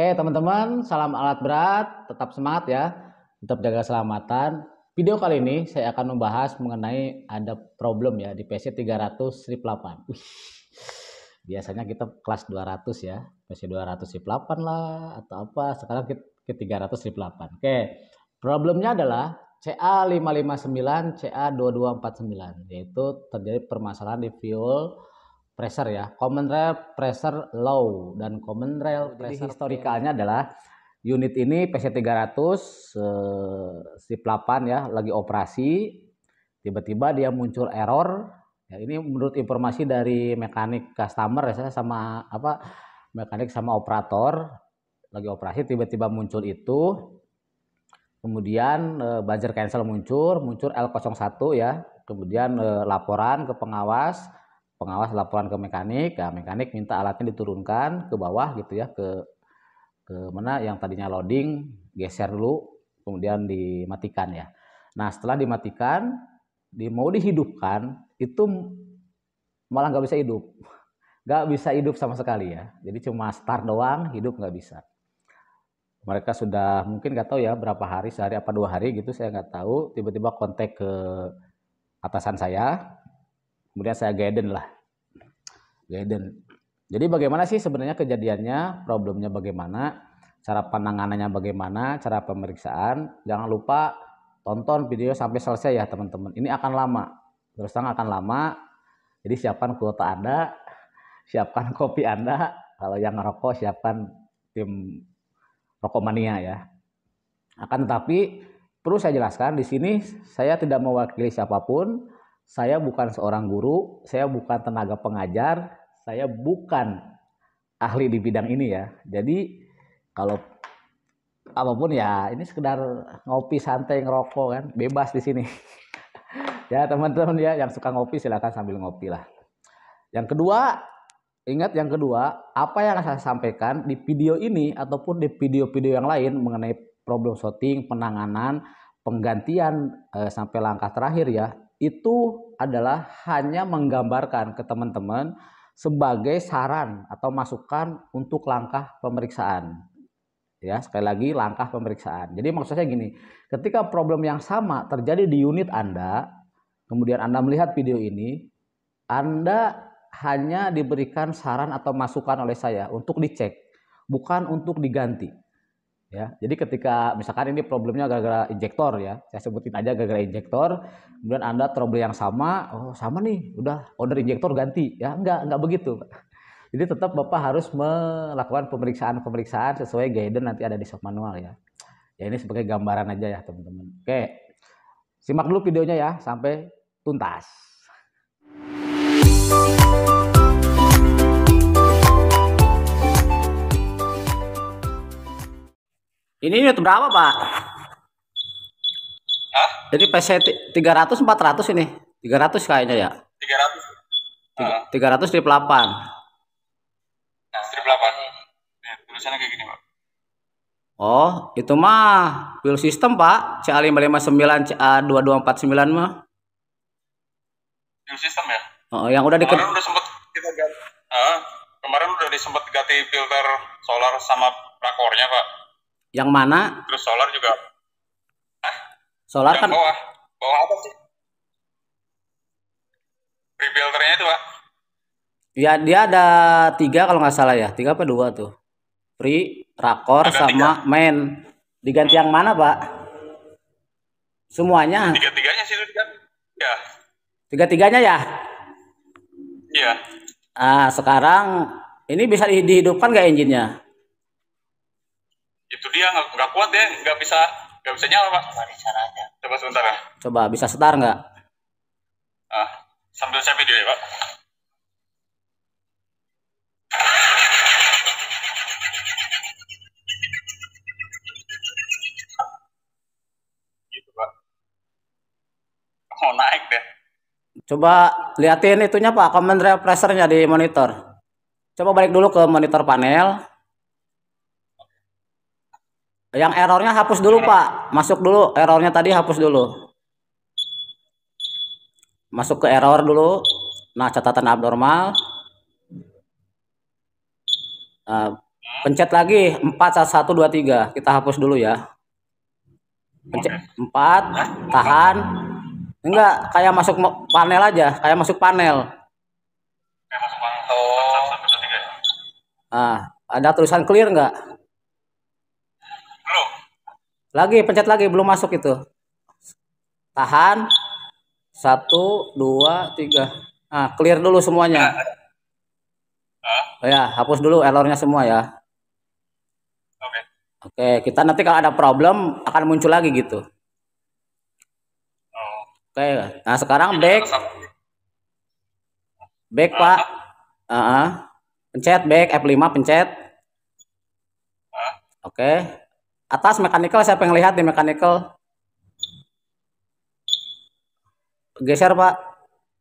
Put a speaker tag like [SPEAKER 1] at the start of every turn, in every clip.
[SPEAKER 1] Oke teman-teman, salam alat berat, tetap semangat ya, tetap jaga keselamatan. Video kali ini saya akan membahas mengenai ada problem ya di PC 300 strip 8. Wih, biasanya kita kelas 200 ya, PC 200 strip 8 lah atau apa, sekarang ke 300 strip 8. Oke, problemnya adalah CA559, CA2249, yaitu terjadi permasalahan di fuel pressure ya. Common rail pressure low dan common rail oh, pressure historikalnya adalah unit ini PC 300 eh, si 8 ya lagi operasi tiba-tiba dia muncul error. Ya, ini menurut informasi dari mekanik customer ya saya sama apa mekanik sama operator lagi operasi tiba-tiba muncul itu kemudian eh, buzzer cancel muncul, muncul L01 ya, kemudian eh, laporan ke pengawas, pengawas laporan ke mekanik, ya mekanik minta alatnya diturunkan ke bawah gitu ya ke ke mana yang tadinya loading geser dulu kemudian dimatikan ya. Nah setelah dimatikan di mau dihidupkan itu malah nggak bisa hidup, nggak bisa hidup sama sekali ya. Jadi cuma start doang hidup nggak bisa. Mereka sudah mungkin nggak tahu ya berapa hari sehari apa dua hari gitu saya nggak tahu tiba-tiba kontak ke atasan saya kemudian saya gaiden lah gaiden jadi bagaimana sih sebenarnya kejadiannya problemnya bagaimana cara penanganannya bagaimana cara pemeriksaan jangan lupa tonton video sampai selesai ya teman-teman ini akan lama terus terang akan lama jadi siapkan kuota anda siapkan kopi anda kalau yang ngerokok siapkan tim rokok mania ya akan tetapi perlu saya jelaskan di sini saya tidak mewakili siapapun saya bukan seorang guru, saya bukan tenaga pengajar, saya bukan ahli di bidang ini ya. Jadi kalau apapun ya ini sekedar ngopi santai ngerokok kan, bebas di sini. ya teman-teman ya yang suka ngopi silahkan sambil ngopi lah. Yang kedua, ingat yang kedua, apa yang saya sampaikan di video ini ataupun di video-video yang lain mengenai problem shooting, penanganan, penggantian eh, sampai langkah terakhir ya itu adalah hanya menggambarkan ke teman-teman sebagai saran atau masukan untuk langkah pemeriksaan. Ya, sekali lagi langkah pemeriksaan. Jadi maksudnya gini, ketika problem yang sama terjadi di unit Anda, kemudian Anda melihat video ini, Anda hanya diberikan saran atau masukan oleh saya untuk dicek, bukan untuk diganti ya. Jadi ketika misalkan ini problemnya gara-gara injektor ya, saya sebutin aja gara-gara injektor, kemudian Anda trouble yang sama, oh sama nih, udah order injektor ganti, ya enggak, enggak begitu. Jadi tetap Bapak harus melakukan pemeriksaan-pemeriksaan sesuai guidance nanti ada di shop manual ya. Ya ini sebagai gambaran aja ya teman-teman. Oke, simak dulu videonya ya sampai tuntas. Ini unit berapa, Pak? Hah? Jadi PC 300 400 ini. 300 kayaknya ya. 300. Tiga 300 strip 8. Nah, strip delapan. Ya, tulisannya kayak gini, Pak. Oh, itu mah build system, Pak. CA559 CA2249 mah. Build system ya? Oh, yang udah dikit. Kemarin udah sempat kita ganti. Uh, kemarin udah disempat ganti filter solar sama prakornya, Pak. Yang mana? Terus solar juga. Hah? Solar yang kan bawah. Bawah apa sih? Rebuildernya itu, Pak. Ya, dia ada tiga kalau nggak salah ya. Tiga apa dua tuh? Pri, Rakor, ada sama tiga. Main. Diganti yang mana, Pak? Semuanya? Tiga-tiganya sih itu Ya. Tiga-tiganya ya? Iya. Ah, sekarang ini bisa dihidupkan nggak engine-nya? dia nggak kuat deh nggak bisa nggak bisa nyala pak coba caranya coba sebentar ya coba bisa setar nggak ah sambil saya video ya pak gitu pak mau naik deh coba liatin itunya pak komentar pressernya di monitor coba balik dulu ke monitor panel yang errornya hapus dulu Pak masuk dulu errornya tadi hapus dulu masuk ke error dulu nah catatan abnormal Uh, pencet lagi 4 1 2 3 kita hapus dulu ya pencet 4 tahan enggak kayak masuk panel aja kayak masuk panel ah ada tulisan clear enggak lagi pencet lagi belum masuk itu. Tahan. Satu, dua, tiga. Ah, clear dulu semuanya. Oh ya, hapus dulu errornya semua ya. Oke. Oke, kita nanti kalau ada problem akan muncul lagi gitu. oke oh. Oke, nah sekarang back. Back, Pak. Uh ah, -huh. Ah. Pencet back F5 pencet. Ah. Oke atas mechanical siapa yang lihat di mechanical geser pak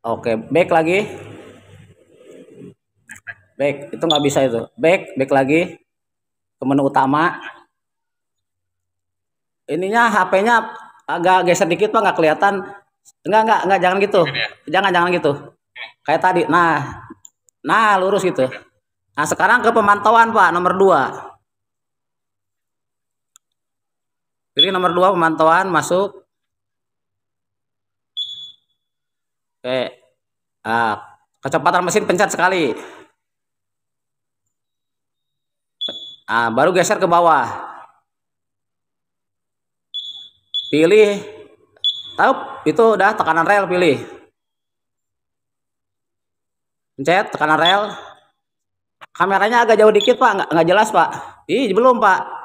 [SPEAKER 1] oke back lagi back itu nggak bisa itu back back lagi ke menu utama ininya HP-nya agak geser dikit pak nggak kelihatan enggak nggak, enggak jangan gitu ya? jangan jangan gitu kayak tadi nah nah lurus gitu nah sekarang ke pemantauan pak nomor 2 Pilih nomor dua pemantauan masuk. Oke. Ah, kecepatan mesin pencet sekali. Ah, baru geser ke bawah. Pilih. Tahu itu udah tekanan rel pilih. Pencet tekanan rel. Kameranya agak jauh dikit pak, nggak, nggak jelas pak. Ih belum pak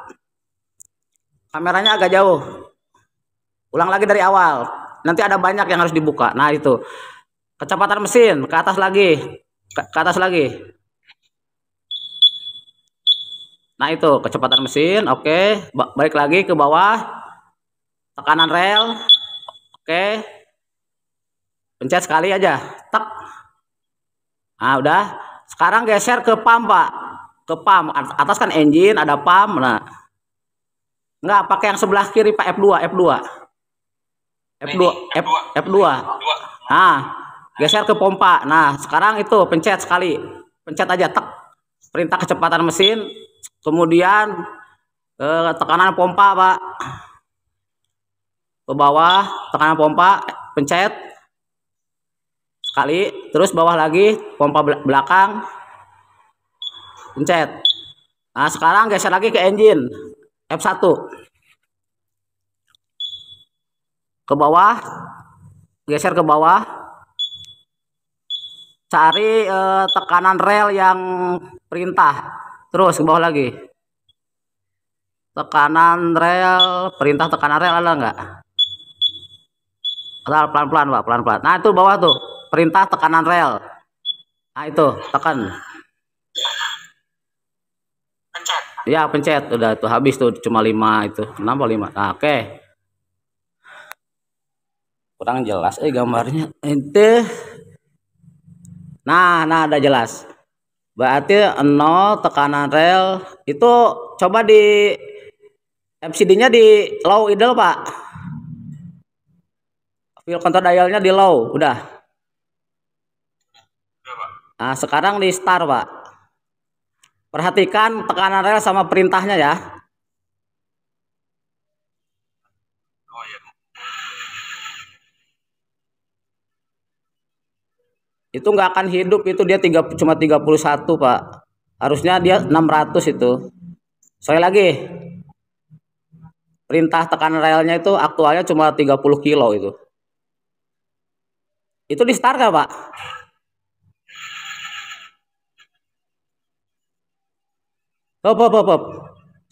[SPEAKER 1] kameranya agak jauh ulang lagi dari awal nanti ada banyak yang harus dibuka nah itu kecepatan mesin ke atas lagi ke, ke atas lagi nah itu kecepatan mesin oke okay. ba balik lagi ke bawah tekanan rel oke okay. pencet sekali aja tek nah udah sekarang geser ke pam pak ke pam atas kan engine ada pam nah Enggak, pakai yang sebelah kiri Pak F2, F2. F2, F, F2. Nah, geser ke pompa. Nah, sekarang itu pencet sekali. Pencet aja tek. Perintah kecepatan mesin, kemudian eh, tekanan pompa, Pak. Ke bawah, tekanan pompa, pencet sekali, terus bawah lagi, pompa belakang, pencet. Nah, sekarang geser lagi ke engine. F1 ke bawah geser ke bawah cari eh, tekanan rel yang perintah terus ke bawah lagi tekanan rel perintah tekanan rel ada enggak ada pelan-pelan pak pelan-pelan nah itu bawah tuh perintah tekanan rel nah itu tekan ya pencet udah tuh habis tuh cuma lima itu enam puluh lima nah, oke okay. kurang jelas eh gambarnya ente nah nah ada jelas berarti nol tekanan rel itu coba di lcd nya di low idle pak feel control dialnya di low udah nah sekarang di start pak Perhatikan tekanan rel sama perintahnya ya. Itu nggak akan hidup itu dia tiga, cuma 31 Pak. Harusnya dia 600 itu. Saya lagi. Perintah tekanan relnya itu aktualnya cuma 30 kilo itu. Itu di start Pak? Bob, Bob, Bob,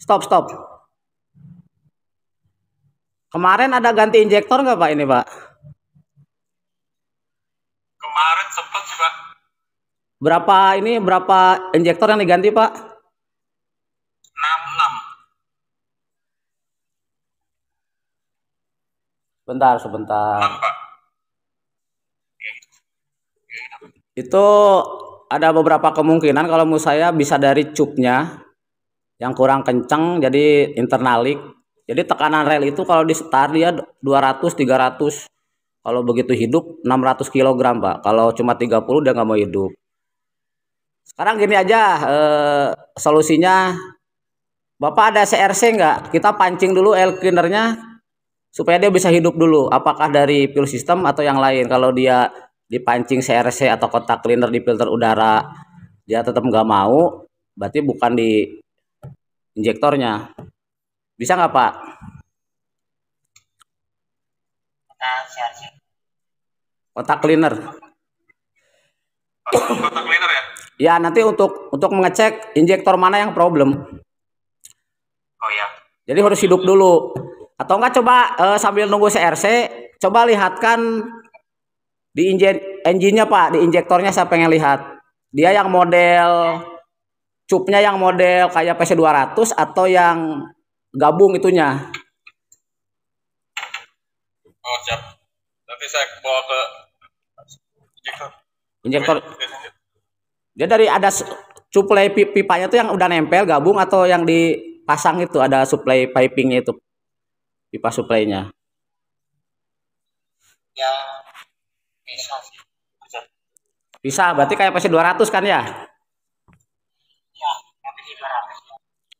[SPEAKER 1] Stop, stop. Kemarin ada ganti injektor nggak Pak ini Pak? Kemarin sempat sih Pak. Berapa ini berapa injektor yang diganti Pak? 66. Bentar sebentar. 6, Pak. Itu ada beberapa kemungkinan kalau menurut saya bisa dari cupnya yang kurang kencang jadi internalik jadi tekanan rel itu kalau di setar dia 200 300 kalau begitu hidup 600 kg pak kalau cuma 30 dia nggak mau hidup sekarang gini aja eh, solusinya Bapak ada CRC nggak kita pancing dulu l cleanernya supaya dia bisa hidup dulu apakah dari fuel sistem atau yang lain kalau dia dipancing CRC atau kotak cleaner di filter udara dia tetap nggak mau berarti bukan di injektornya. Bisa nggak Pak? Kotak cleaner. Kotak cleaner ya? Ya nanti untuk untuk mengecek injektor mana yang problem. Oh ya. Jadi harus hidup dulu. Atau enggak coba eh, sambil nunggu CRC, coba lihatkan di engine engine-nya Pak, di injektornya saya pengen lihat. Dia yang model cupnya yang model kayak PC 200 atau yang gabung itunya oh siap nanti saya bawa ke injektor injektor dia dari ada suplai pipanya itu yang udah nempel gabung atau yang dipasang itu ada suplai pipingnya itu pipa suplainya ya bisa sih bisa berarti kayak PC 200 kan ya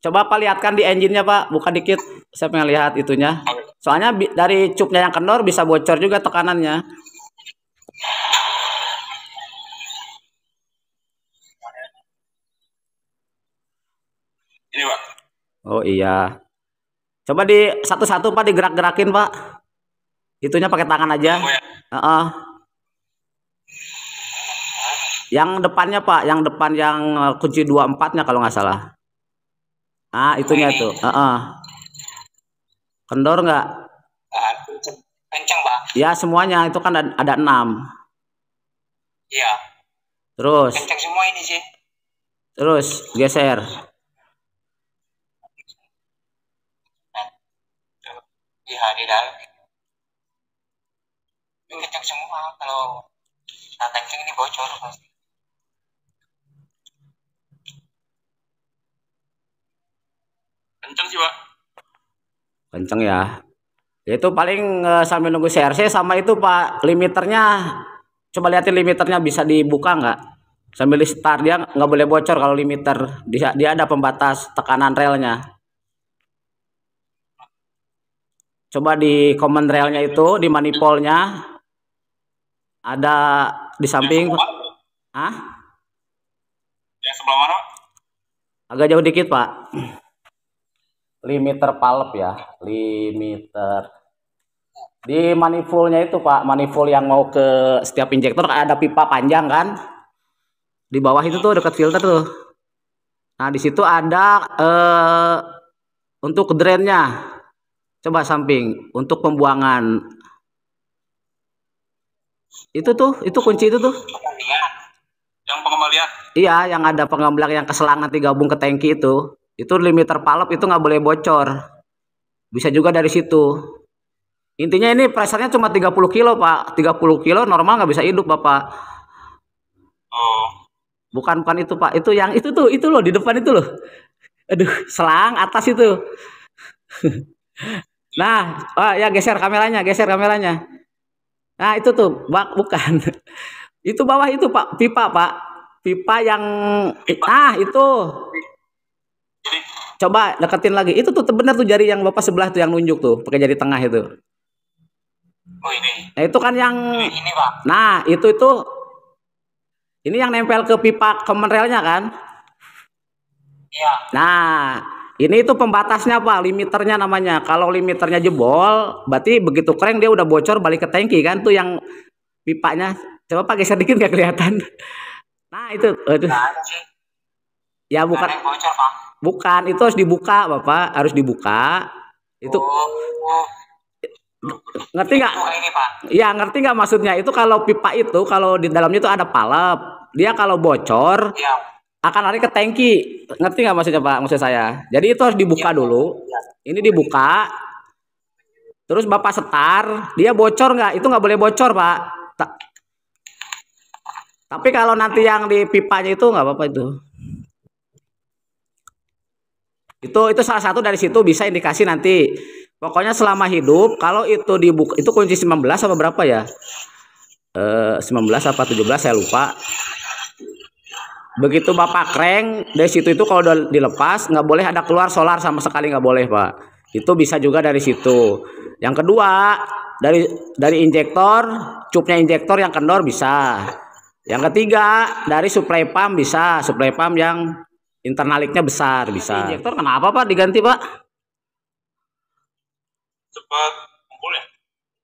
[SPEAKER 1] Coba Pak lihatkan di engine-nya Pak, buka dikit. Saya pengen lihat itunya. Soalnya dari cupnya yang kendor bisa bocor juga tekanannya. Ini Pak. Oh iya. Coba di satu-satu Pak digerak-gerakin Pak. Itunya pakai tangan aja. Oh, uh -uh. Yang depannya Pak, yang depan yang eh, kunci dua empatnya kalau nggak salah. Ah, itunya nah, tuh. Uh -uh. Kendor nggak? Ah, kencang, Pak. Ya, semuanya itu kan ada, enam. Iya. Terus. Kencang semua ini sih. Terus geser. Iya, di dalam. Kencang semua kalau nah, kencang ini bocor pasti. kenceng sih pak kenceng ya itu paling uh, sambil nunggu CRC sama itu pak limiternya coba liatin limiternya bisa dibuka nggak sambil di start dia nggak boleh bocor kalau limiter dia, dia ada pembatas tekanan relnya coba di command relnya itu di manipolnya ada di samping ah yang sebelah mana agak jauh dikit pak limiter palep ya limiter di manifoldnya itu pak manifold yang mau ke setiap injektor ada pipa panjang kan di bawah itu tuh dekat filter tuh nah di situ ada eh, untuk drainnya coba samping untuk pembuangan itu tuh itu kunci itu tuh yang pengembalian iya yang ada pengembalian yang keselangan digabung ke tangki itu itu limiter palop itu nggak boleh bocor bisa juga dari situ intinya ini presernya cuma 30 kilo pak 30 kilo normal nggak bisa hidup bapak oh. bukan bukan itu pak itu yang itu tuh itu loh di depan itu loh aduh selang atas itu nah oh, ya geser kameranya geser kameranya nah itu tuh bak bukan itu bawah itu pak pipa pak pipa yang pipa. ah itu Coba deketin lagi. Itu tuh benar tuh jari yang Bapak sebelah tuh yang nunjuk tuh, pakai jari tengah itu. Oh ini. Nah, itu kan yang ini, ini Pak. Nah, itu itu ini yang nempel ke pipa kemenrelnya kan? Iya. Nah, ini itu pembatasnya Pak, limiternya namanya. Kalau limiternya jebol, berarti begitu kering dia udah bocor balik ke tangki kan tuh yang pipanya. Coba Pak geser dikit nggak kelihatan. Nah, itu aduh. ya bukan. Bocor, Bukan, itu harus dibuka, Bapak. Harus dibuka. Itu oh. oh. Ngerti nggak? Iya, ngerti nggak maksudnya? Itu kalau pipa itu kalau di dalamnya itu ada palep. Dia kalau bocor ya. akan lari ke tangki. Ngerti nggak maksudnya, Pak? Maksud saya. Jadi itu harus dibuka ya. dulu. Ya. Ini dibuka. Terus Bapak setar, dia bocor nggak? Itu nggak boleh bocor, Pak. Tapi kalau nanti yang di pipanya itu nggak apa-apa itu itu itu salah satu dari situ bisa indikasi nanti pokoknya selama hidup kalau itu dibuka itu kunci 19 apa berapa ya e, eh, 19 apa 17 saya lupa begitu bapak kreng dari situ itu kalau udah dilepas nggak boleh ada keluar solar sama sekali nggak boleh pak itu bisa juga dari situ yang kedua dari dari injektor cupnya injektor yang kendor bisa yang ketiga dari supply pump bisa supply pump yang internaliknya besar bisa. Injektor kenapa Pak diganti Pak? Cepat kumpul ya?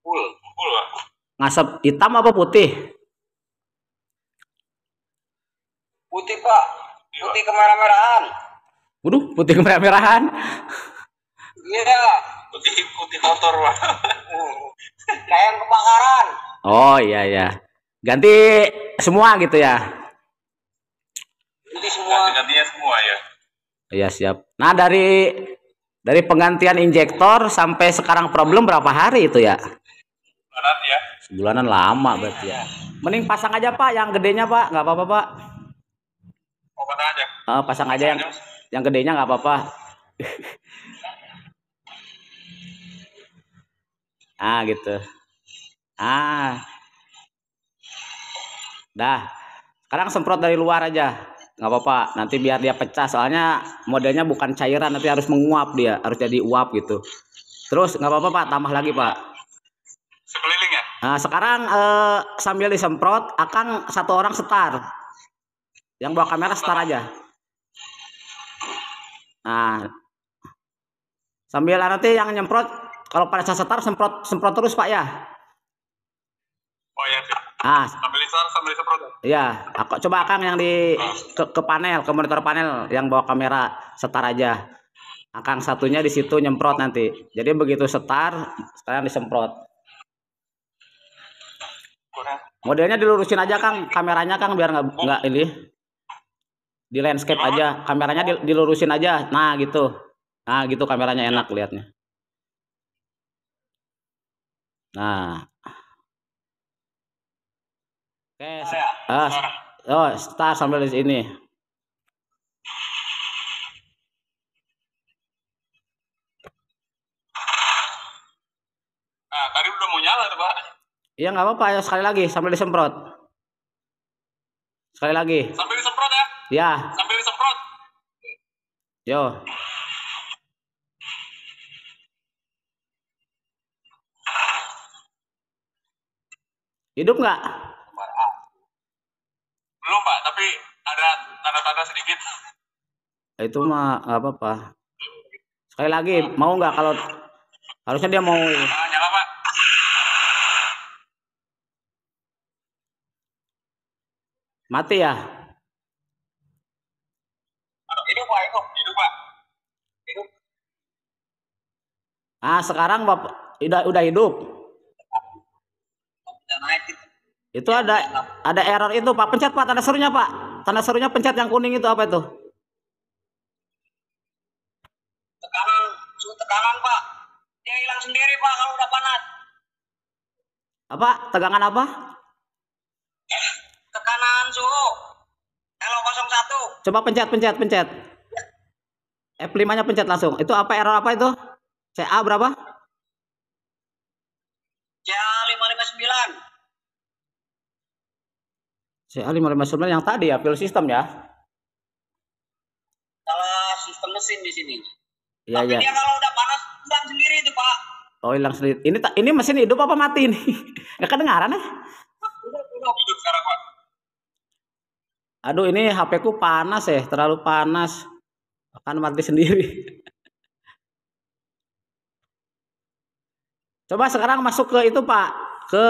[SPEAKER 1] Kumpul, kumpul Pak. Ngasap hitam apa putih? Putih Pak. Iya. Putih kemerah-merahan. Waduh, putih kemerah-merahan. Iya. Putih putih kotor Pak. Kayak kebakaran. Oh iya iya, Ganti semua gitu ya. Ganti semua. Gantinya semua ya. Iya siap. Nah dari dari penggantian injektor sampai sekarang problem berapa hari itu ya? Sebulanan ya. Sebulanan lama berarti ya. Mending pasang aja pak, yang gedenya pak, nggak apa-apa pak. Oh, pasang aja. Oh, eh, pasang, pasang aja yang aja. yang gedenya nggak apa-apa. ah gitu. Ah. Dah. Sekarang semprot dari luar aja nggak apa-apa nanti biar dia pecah soalnya modelnya bukan cairan nanti harus menguap dia harus jadi uap gitu terus nggak apa-apa pak tambah lagi pak sekeliling ya nah, sekarang eh, sambil disemprot akan satu orang setar yang bawa kamera setar aja nah sambil nanti yang nyemprot kalau pada setar semprot semprot terus pak ya oh ya Ah, stabilizer stabilizer produk. Iya, aku coba kang yang di ke, ke panel, ke monitor panel yang bawa kamera setar aja. Akang nah, satunya di situ nyemprot nanti. Jadi begitu setar, sekarang disemprot. Modelnya dilurusin aja Kang, kameranya Kang biar nggak nggak ini. Di landscape aja, kameranya dilurusin aja. Nah, gitu. Nah, gitu kameranya enak liatnya. Nah, Oke. Okay. Ah, oh, start sampai di sini. Ah, tadi udah mau nyala tuh, Pak. Iya, nggak apa-apa. Ayo sekali lagi sambil disemprot. Sekali lagi. Sambil disemprot ya? Ya. Sambil disemprot. Yo. Hidup nggak? ada tanda-tanda sedikit eh, itu mah gak apa-apa sekali lagi mau nggak kalau harusnya dia mau nah, nyala pak mati ya hidup pak hidup hidup pak hidup ah sekarang bapak udah udah hidup itu ada ada error itu pak pencet pak ada serunya pak tanda serunya pencet yang kuning itu apa itu? Tekanan, suhu tekanan pak. Dia hilang sendiri pak kalau udah panas. Apa? Tegangan apa? Tekanan suhu. l 01. Coba pencet, pencet, pencet. F5-nya pencet langsung. Itu apa error apa itu? CA berapa? CA 559 yang tadi ya, fuel system ya. Salah sistem mesin di sini. Iya, Tapi ya. dia kalau udah panas hilang sendiri itu, Pak. Oh, hilang sendiri. Ini ini mesin hidup apa mati ini? Enggak kedengaran ya? Hidup, hidup, hidup sekarang, Pak. Aduh, ini HP ku panas ya, terlalu panas. Akan mati sendiri. Coba sekarang masuk ke itu, Pak. Ke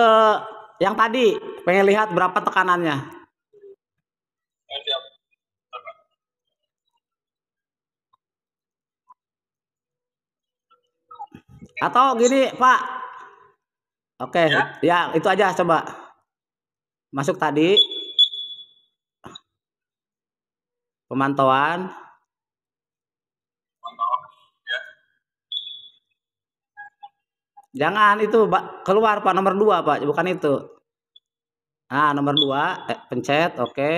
[SPEAKER 1] yang tadi pengen lihat berapa tekanannya. Atau gini, Pak. Oke, ya, ya itu aja coba. Masuk tadi. Pemantauan. Jangan itu pak keluar pak nomor dua pak bukan itu. Nah nomor dua eh, pencet oke. Okay.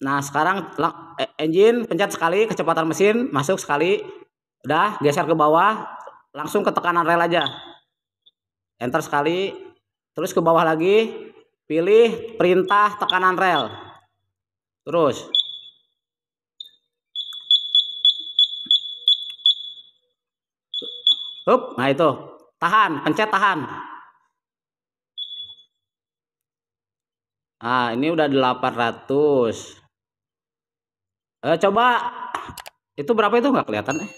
[SPEAKER 1] Nah sekarang eh, engine pencet sekali kecepatan mesin masuk sekali. Udah geser ke bawah langsung ke tekanan rel aja. Enter sekali terus ke bawah lagi pilih perintah tekanan rel. Terus Up, nah itu. Tahan, pencet tahan. Ah, ini udah 800. Eh, coba itu berapa itu nggak kelihatan eh.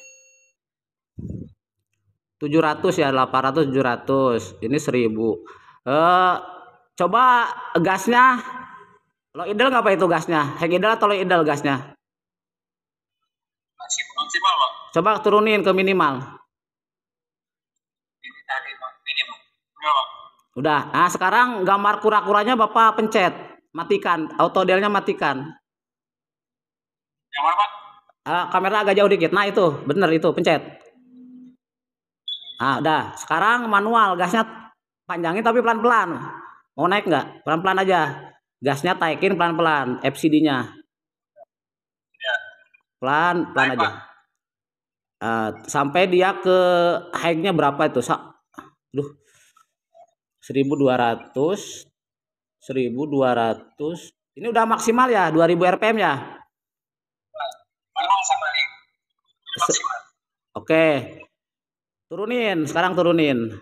[SPEAKER 1] 700 ya, 800 700. Ini 1000. Eh, coba gasnya lo idle nggak apa itu gasnya? Hang idle atau lo idle gasnya? Maksimal, Pak. Coba turunin ke minimal. Udah. Nah, sekarang gambar kura-kuranya Bapak pencet. Matikan. autodialnya matikan. Yang mana, Pak? Uh, kamera agak jauh dikit. Nah, itu. Bener itu. Pencet. Nah, udah. Sekarang manual. Gasnya panjangin tapi pelan-pelan. Mau naik nggak? Pelan-pelan aja. Gasnya taikin pelan-pelan. FCD-nya. Iya. Pelan, pelan aja. Uh, sampai dia ke high-nya berapa itu? Sa Duh, 1200 1200 ini udah maksimal ya 2000 rpm ya oke okay. turunin sekarang turunin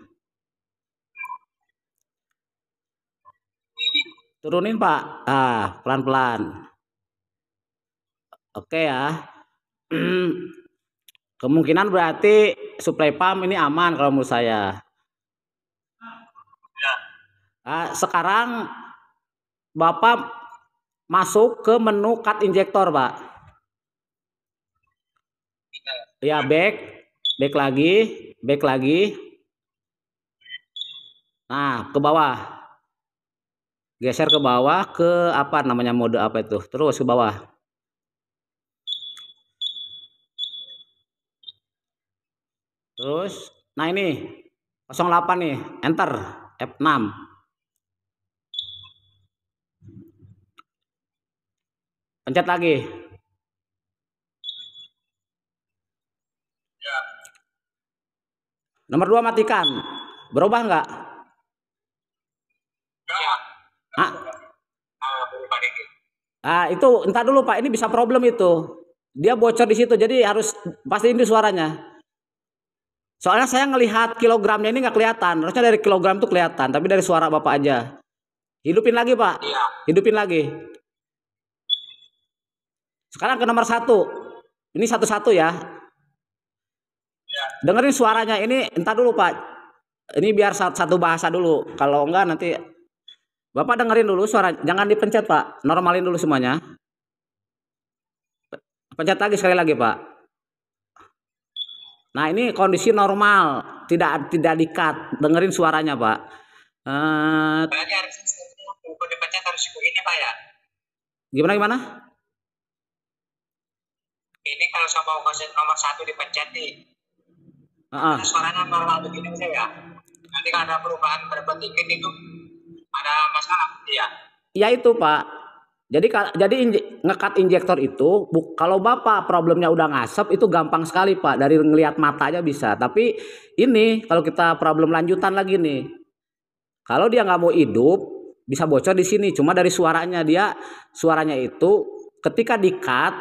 [SPEAKER 1] turunin pak ah pelan-pelan oke okay, ya kemungkinan berarti supply pump ini aman kalau menurut saya Nah, sekarang Bapak masuk ke menu cut injector, Pak. Ya, back, back lagi, back lagi. Nah, ke bawah. Geser ke bawah ke apa namanya mode apa itu? Terus ke bawah. Terus, nah ini 08 nih, enter F6. Pencet lagi. Ya. Nomor dua matikan. Berubah nggak? Ya. Ah. Ah itu entar dulu Pak, ini bisa problem itu. Dia bocor di situ, jadi harus pasti ini suaranya. Soalnya saya ngelihat kilogramnya ini nggak kelihatan. Harusnya dari kilogram itu kelihatan, tapi dari suara Bapak aja. Hidupin lagi Pak. Ya. Hidupin lagi. Sekarang ke nomor satu. Ini satu-satu ya. ya. Dengerin suaranya. Ini entar dulu Pak. Ini biar satu bahasa dulu. Kalau enggak nanti Bapak dengerin dulu suara. Jangan dipencet Pak. Normalin dulu semuanya. Pencet lagi sekali lagi Pak. Nah ini kondisi normal. Tidak tidak dikat. Dengerin suaranya Pak. Uh, Berarti harus ini Pak ya? Gimana gimana? ini kalau sama wasit nomor satu dipencet nih uh-uh. suaranya normal begini aja ya nanti kalau ada perubahan berapa tiket itu ada masalah iya. ya iya itu pak jadi jadi inje, ngekat injektor itu bu, kalau Bapak problemnya udah ngasep itu gampang sekali Pak dari ngelihat matanya bisa. Tapi ini kalau kita problem lanjutan lagi nih. Kalau dia nggak mau hidup bisa bocor di sini cuma dari suaranya dia suaranya itu ketika dikat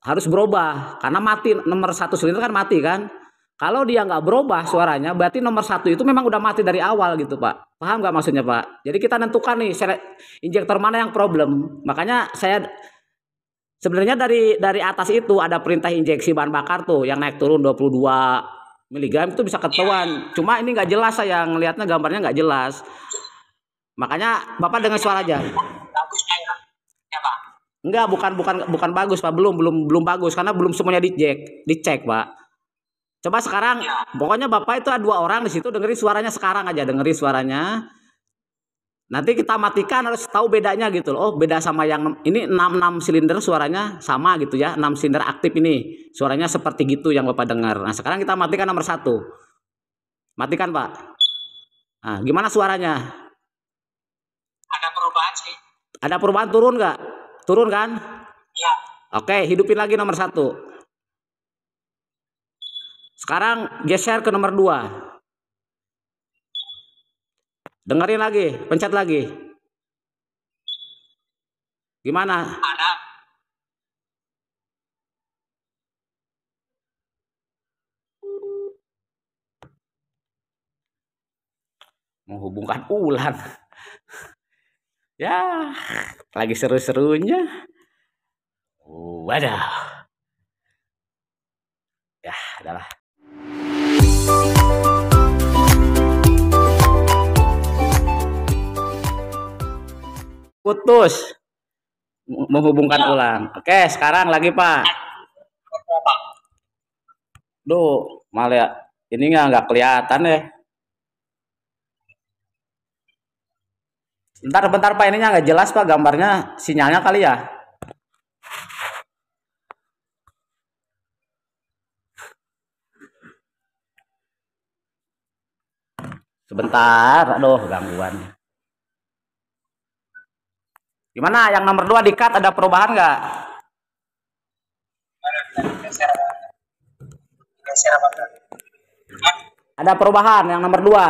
[SPEAKER 1] harus berubah karena mati nomor satu silinder kan mati kan kalau dia nggak berubah suaranya berarti nomor satu itu memang udah mati dari awal gitu pak paham nggak maksudnya pak jadi kita nentukan nih injektor mana yang problem makanya saya sebenarnya dari dari atas itu ada perintah injeksi bahan bakar tuh yang naik turun 22 miligram itu bisa ketahuan cuma ini nggak jelas saya yang ngelihatnya gambarnya nggak jelas makanya bapak dengan suara aja Enggak, bukan bukan bukan bagus pak, belum belum belum bagus karena belum semuanya dicek dicek pak. Coba sekarang, iya. pokoknya bapak itu ada dua orang di situ dengerin suaranya sekarang aja dengerin suaranya. Nanti kita matikan harus tahu bedanya gitu loh. Oh, beda sama yang ini 66 silinder suaranya sama gitu ya. 6 silinder aktif ini. Suaranya seperti gitu yang Bapak dengar. Nah, sekarang kita matikan nomor satu Matikan, Pak. Nah, gimana suaranya? Ada perubahan sih. Ada perubahan turun nggak? Turun kan? Iya. Oke, hidupin lagi nomor satu. Sekarang geser ke nomor dua. Dengerin lagi, pencet lagi. Gimana? Ada. Menghubungkan ulan ya lagi seru-serunya oh, wadah ya adalah putus menghubungkan ya. ulang oke sekarang lagi pak duh malah ini nggak kelihatan ya bentar bentar pak ininya nggak jelas pak gambarnya sinyalnya kali ya sebentar aduh gangguan gimana yang nomor dua di cut ada perubahan nggak ada perubahan yang nomor dua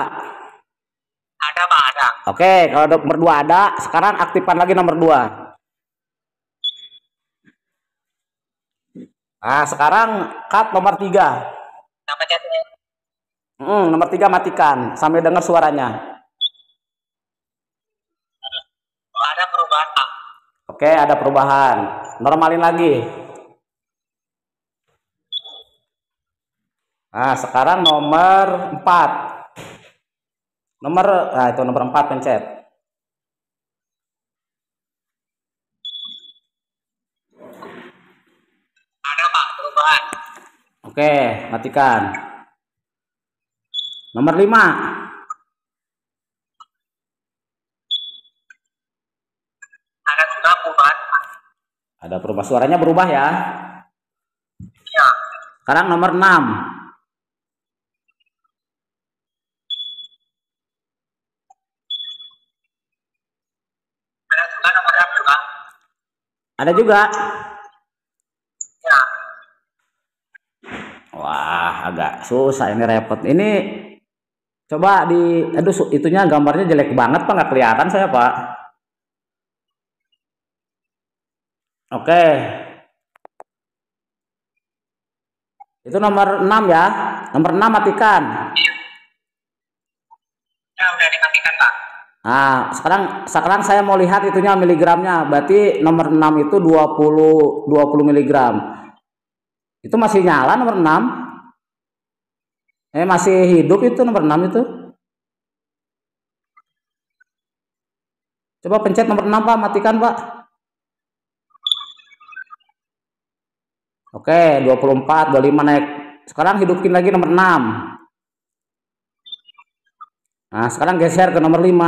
[SPEAKER 1] Oke, kalau nomor dua ada, sekarang aktifkan lagi nomor dua. Nah, sekarang cut nomor tiga. Hmm, nomor tiga matikan sambil dengar suaranya. Oh, ada perubahan. Oke, ada perubahan. Normalin lagi. Nah, sekarang nomor empat. Nomor nah itu nomor 4 pencet. Ada Pak perubahan. Oke, matikan. Nomor 5. Ada juga perubahan. Ada perubahan suaranya berubah ya? Iya. Sekarang nomor 6. Ada juga. Ya. Wah, agak susah ini repot. Ini coba di aduh itunya gambarnya jelek banget Pak, nggak kelihatan saya, Pak. Oke. Itu nomor 6 ya. Nomor 6 matikan. Ya, udah dimatikan, Pak. Nah, sekarang sekarang saya mau lihat itunya miligramnya. Berarti nomor 6 itu 20 20 miligram. Itu masih nyala nomor 6? Eh masih hidup itu nomor 6 itu? Coba pencet nomor 6 Pak, matikan Pak. Oke, 24, 25 naik. Sekarang hidupin lagi nomor 6. Nah, sekarang geser ke nomor 5.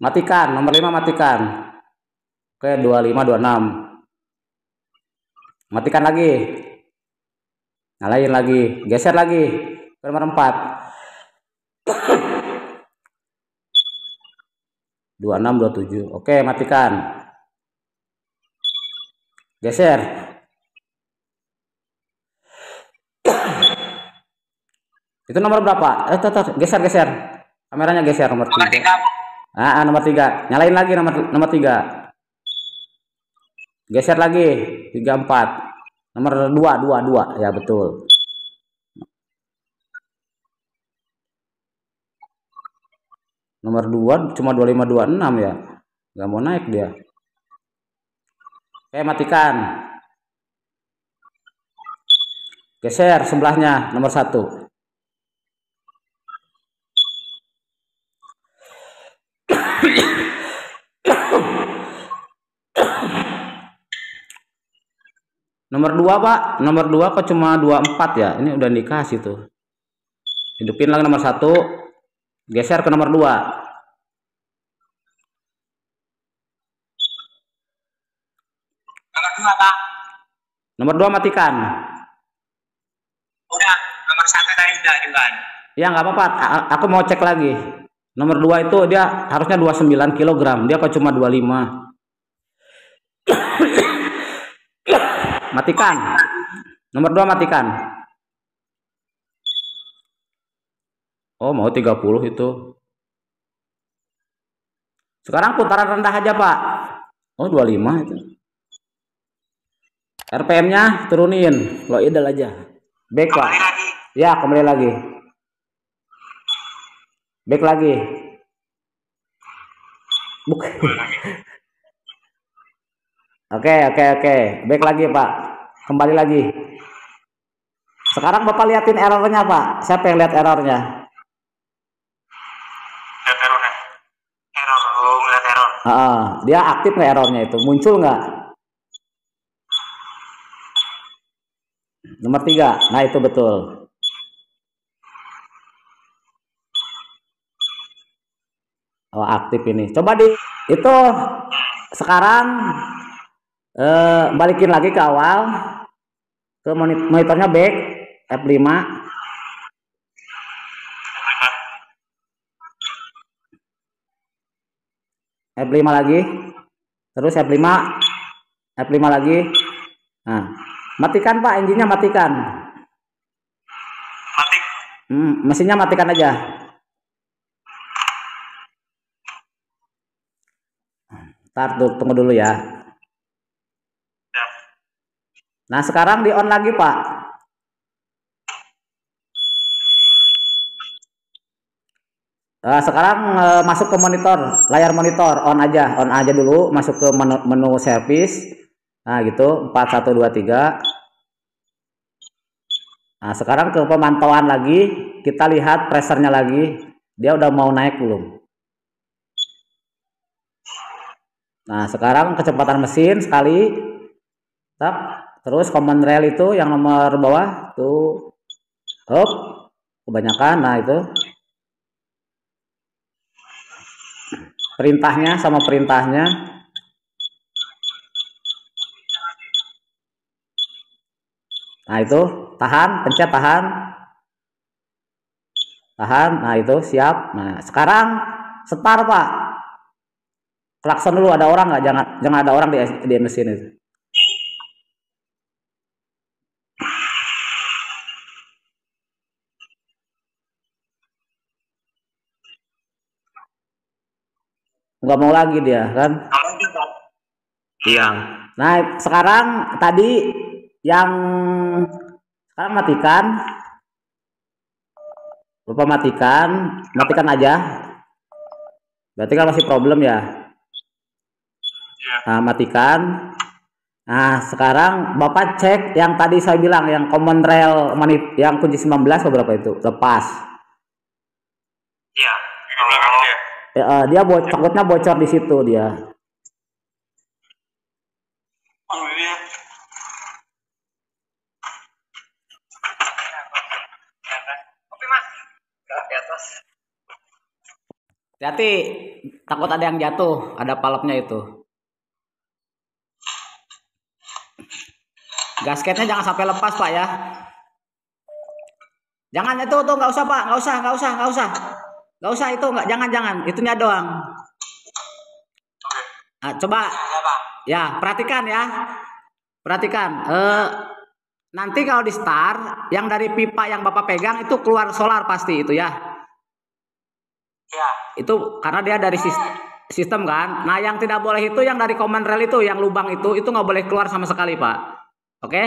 [SPEAKER 1] Matikan, nomor 5 matikan. Oke, 25 26. Matikan lagi. Nyalain lagi, geser lagi ke nomor 4. 26 27. Oke, matikan. Geser. Itu nomor berapa? Eh, tetap geser, geser. Kameranya geser nomor tiga. Nomor ah, ah, nomor tiga. Nyalain lagi nomor nomor tiga. Geser lagi tiga empat. Nomor dua dua dua ya betul. Nomor dua cuma dua lima dua enam ya. Gak mau naik dia. Oke matikan. Geser sebelahnya nomor satu. Nomor dua Pak. Nomor dua kok cuma dua empat ya? Ini udah dikasih tuh. Hidupin lagi nomor satu. Geser ke nomor dua. Nomor dua matikan. Udah. Nomor satu tadi udah juga. Ya nggak apa-apa. Aku mau cek lagi. Nomor dua itu dia harusnya dua sembilan kilogram, Dia kok cuma dua lima matikan nomor dua matikan oh mau 30 itu sekarang putaran rendah aja pak oh 25 itu RPM nya turunin lo idle aja back pak ya kembali lagi back lagi bukan Oke, oke, oke. Baik lagi, Pak. Kembali lagi. Sekarang Bapak liatin errornya, Pak. Siapa yang lihat errornya? Lihat errornya. Error, oh, lihat error. Uh, uh, dia aktif nggak errornya itu? Muncul nggak? Nomor tiga. Nah, itu betul. Oh, aktif ini. Coba di itu sekarang eh, balikin lagi ke awal ke monitornya back F5 F5 lagi terus F5 F5 lagi nah matikan pak engine-nya matikan hmm, mesinnya matikan aja Ntar tunggu dulu ya Nah sekarang di on lagi Pak. Nah, sekarang eh, masuk ke monitor, layar monitor, on aja, on aja dulu, masuk ke menu, menu service. Nah gitu, 4123. Nah sekarang ke pemantauan lagi, kita lihat pressernya lagi, dia udah mau naik belum. Nah, sekarang kecepatan mesin sekali. Tap. Terus common rail itu yang nomor bawah tuh hop kebanyakan nah itu perintahnya sama perintahnya nah itu tahan pencet tahan tahan nah itu siap nah sekarang setar pak klakson dulu ada orang nggak jangan jangan ada orang di di mesin itu nggak mau lagi dia kan iya nah sekarang tadi yang sekarang matikan lupa matikan matikan aja berarti kan masih problem ya iya. nah matikan nah sekarang bapak cek yang tadi saya bilang yang common rail yang kunci 19 beberapa itu lepas iya uh, dia bo takutnya bocor di situ dia. Hati-hati, takut ada yang jatuh, ada palapnya itu. Gasketnya jangan sampai lepas pak ya. Jangan itu tuh nggak usah pak, nggak usah, nggak usah, nggak usah. Gak usah itu nggak jangan jangan itu itunya doang. Nah, coba ya perhatikan ya perhatikan eh, nanti kalau di star yang dari pipa yang bapak pegang itu keluar solar pasti itu ya. Ya. Itu karena dia dari sistem, sistem kan. Nah yang tidak boleh itu yang dari command rail itu yang lubang itu itu nggak boleh keluar sama sekali pak. Oke? Okay?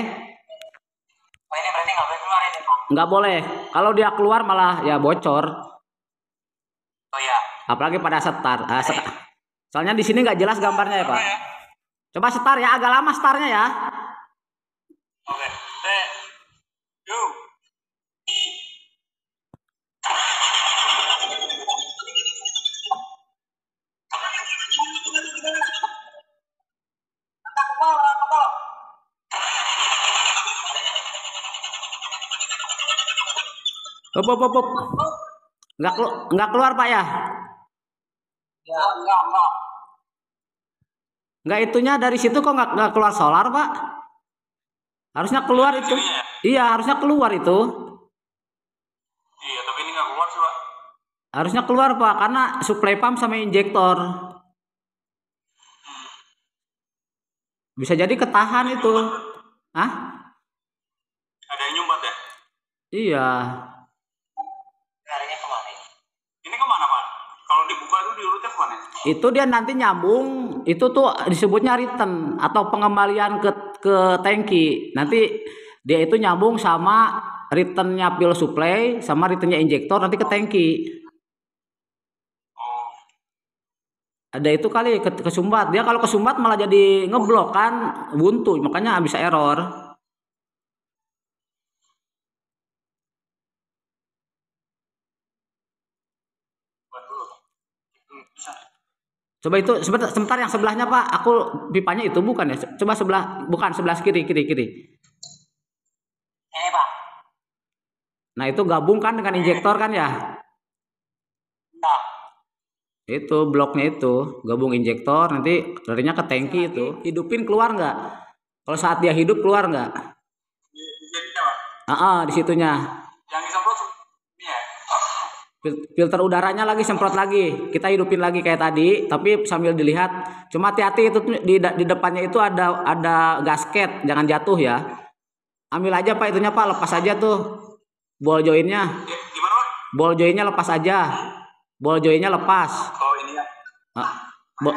[SPEAKER 1] Oh, ini berarti nggak boleh keluar ini pak? Nggak boleh. Kalau dia keluar malah ya bocor. Apalagi pada setar. Uh, eh, setar. Soalnya di sini nggak jelas gambarnya ya Pak. Coba setar ya, agak lama setarnya ya. Oke, Pop go. pop. up, up, Nggak, kelu nggak keluar Pak ya? enggak, itunya dari situ kok enggak, enggak keluar solar, Pak? Harusnya keluar itu. Iya. iya, harusnya keluar itu. Iya, tapi ini enggak keluar sih, Pak. Harusnya keluar, Pak, karena supply pump sama injektor. Hmm. Bisa jadi ketahan itu. Hah? Ada yang nyumbat ya? Iya. Itu dia nanti nyambung, itu tuh disebutnya return atau pengembalian ke ke tangki. Nanti dia itu nyambung sama returnnya fuel supply sama returnnya injektor nanti ke tangki. Ada itu kali ke, ke Sumbat. Dia kalau ke Sumbat malah jadi ngeblok kan buntu, makanya bisa error. Coba itu sebentar, sebentar yang sebelahnya Pak, aku pipanya itu bukan ya. Coba sebelah bukan sebelah kiri kiri kiri. Ini Pak. Nah itu gabung kan dengan injektor kan ya? Nah. Itu bloknya itu gabung injektor nanti larinya ke tangki itu. Hidupin keluar nggak? Kalau saat dia hidup keluar nggak? Di, di, di, ah, ah, di situnya filter udaranya lagi semprot lagi kita hidupin lagi kayak tadi tapi sambil dilihat cuma hati-hati itu di, di depannya itu ada ada gasket jangan jatuh ya ambil aja pak itunya pak lepas aja tuh ball joinnya Gimana, ball joinnya lepas aja ball joinnya lepas oh ini ah, bo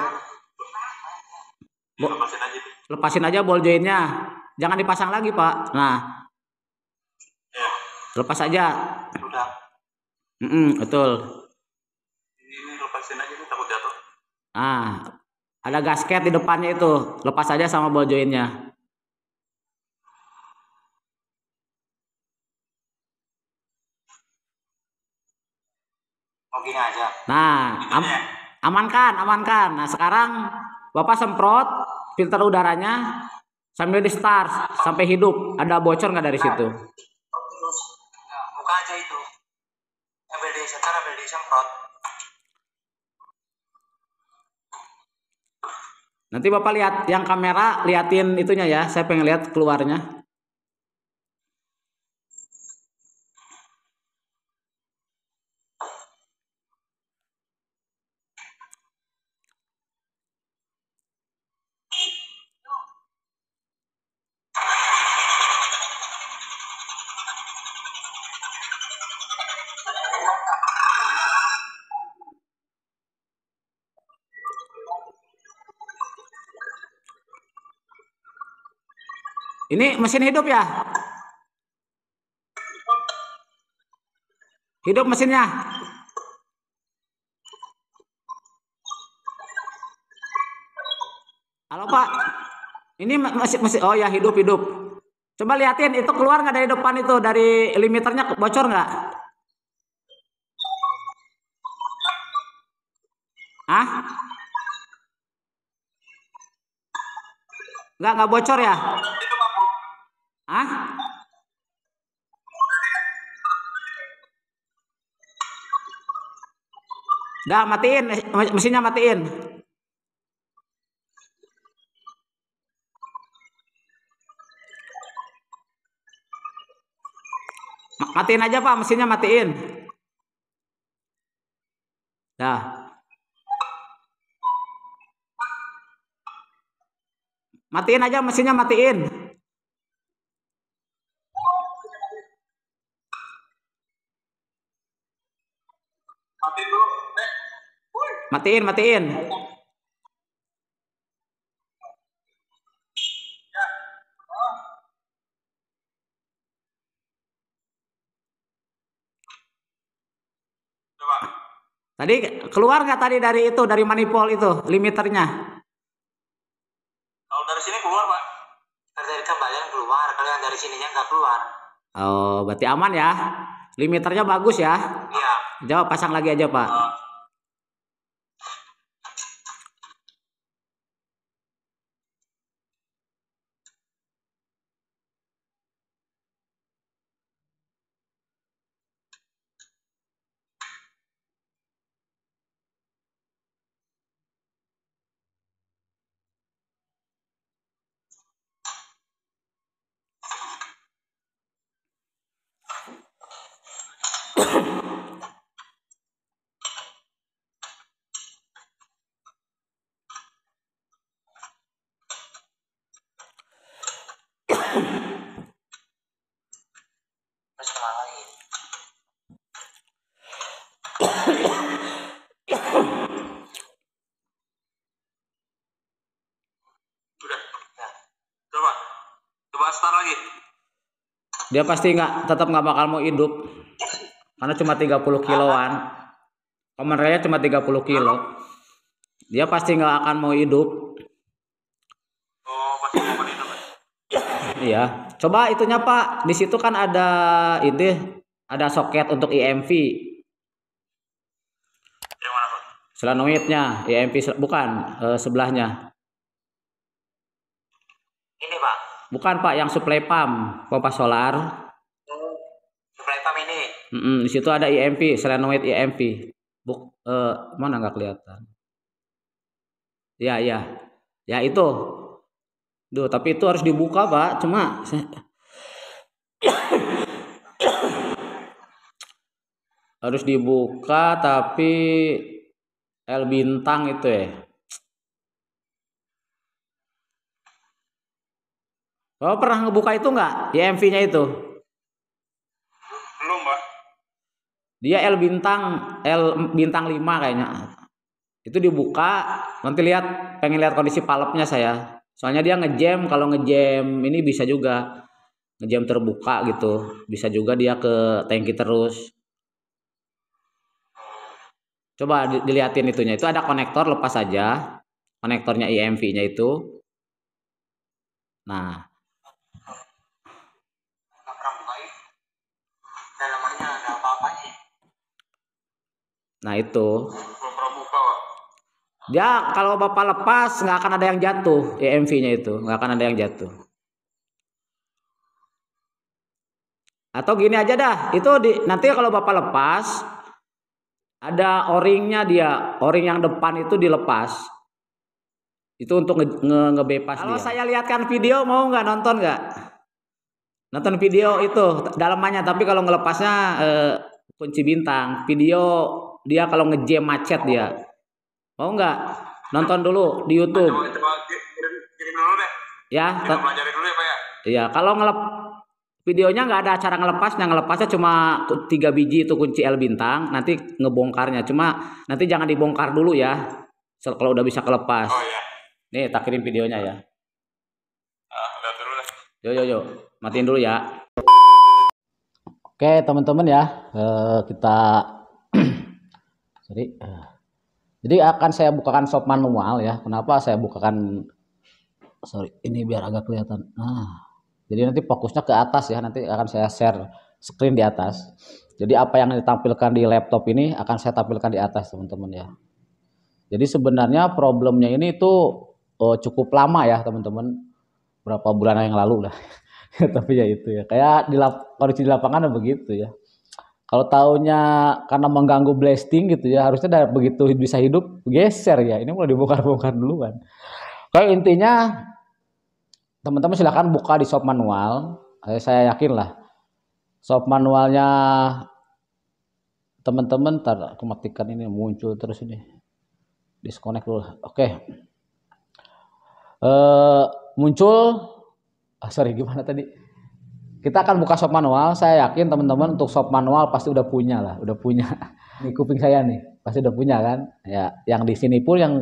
[SPEAKER 1] lepasin aja ball joinnya jangan dipasang lagi pak nah ya. lepas aja Udah. Mm -mm, betul. Ini lepasin aja nih takut jatuh. Ah, ada gasket di depannya itu. Lepas aja sama ball joinnya. Oh, aja. Nah, am amankan, amankan. Nah, sekarang Bapak semprot filter udaranya sambil di start sampai hidup. Ada bocor nggak dari situ? disemprot nanti bapak lihat yang kamera liatin itunya ya saya pengen lihat keluarnya Ini mesin hidup ya? Hidup mesinnya? Halo Pak, ini masih masih oh ya hidup hidup. Coba liatin itu keluar nggak dari depan itu dari limiternya bocor nggak? Hah? Nggak nggak bocor ya? Ah, Dah matiin mesinnya matiin. Matiin aja Pak mesinnya matiin. Dah. Matiin aja mesinnya matiin. Matiin, matiin. Tadi keluar nggak tadi dari itu dari manipul itu limiternya? Kalau dari sini keluar pak, dari, dari kembalian keluar, kalau yang dari sininya nggak keluar. Oh, berarti aman ya? Limiternya bagus ya? Iya. Jawab pasang lagi aja pak. Uh. dia pasti nggak tetap nggak bakal mau hidup karena cuma 30 kiloan komen raya cuma 30 kilo dia pasti nggak akan mau hidup iya coba itunya pak di situ kan ada itu ada soket untuk IMV Selain IMV bukan uh, sebelahnya ini pak Bukan Pak, yang suplai pump, pompa solar. Supply suplai pump ini. Mm -mm, di situ ada IMP, selenoid IMP. Buk, uh, mana nggak kelihatan? Ya, ya. Ya itu. Duh, tapi itu harus dibuka, Pak. Cuma harus dibuka tapi L bintang itu ya. Oh pernah ngebuka itu nggak? imv MV-nya itu? Belum pak. Dia L bintang L bintang 5 kayaknya. Itu dibuka nanti lihat pengen lihat kondisi palepnya saya. Soalnya dia ngejam kalau ngejam ini bisa juga ngejam terbuka gitu. Bisa juga dia ke tangki terus. Coba dilihatin itunya. Itu ada konektor lepas saja Konektornya IMV-nya itu. Nah, Nah itu. Dia kalau bapak lepas nggak akan ada yang jatuh EMV-nya ya, itu nggak akan ada yang jatuh. Atau gini aja dah itu di, nanti kalau bapak lepas ada oringnya dia oring yang depan itu dilepas itu untuk nge, nge, kalau saya lihatkan video mau nggak nonton nggak? Nonton video itu dalamannya tapi kalau ngelepasnya eh, kunci bintang video dia kalau ngejam macet dia. Mau nggak? Nonton dulu di YouTube. Ya. Iya, kalau ngelep videonya nggak ada acara ngelepasnya ngelepasnya cuma tiga biji itu kunci L bintang nanti ngebongkarnya cuma nanti jangan dibongkar dulu ya kalau udah bisa kelepas oh, iya. nih tak kirim videonya ya ah, yo yo yo matiin dulu ya oke teman-teman ya eh, kita jadi eh, jadi akan saya bukakan shop manual ya kenapa saya bukakan sorry ini biar agak kelihatan nah jadi nanti fokusnya ke atas ya nanti akan saya share screen di atas jadi apa yang ditampilkan di laptop ini akan saya tampilkan di atas teman-teman ya jadi sebenarnya problemnya ini itu oh, eh, cukup lama ya teman-teman. Berapa bulan yang lalu lah. Tapi ya itu ya. Kayak di lap kondisi di lapangan begitu ya kalau tahunya karena mengganggu blasting gitu ya harusnya dari begitu bisa hidup geser ya ini mulai dibongkar-bongkar duluan Kalau intinya teman-teman silahkan buka di shop manual saya yakin lah shop manualnya teman-teman tar aku matikan ini muncul terus ini disconnect dulu oke okay. Eh, muncul ah, sorry gimana tadi kita akan buka shop manual. Saya yakin teman-teman untuk shop manual pasti udah punya lah, udah punya. Ini kuping saya nih, pasti udah punya kan? Ya, yang di sini pun yang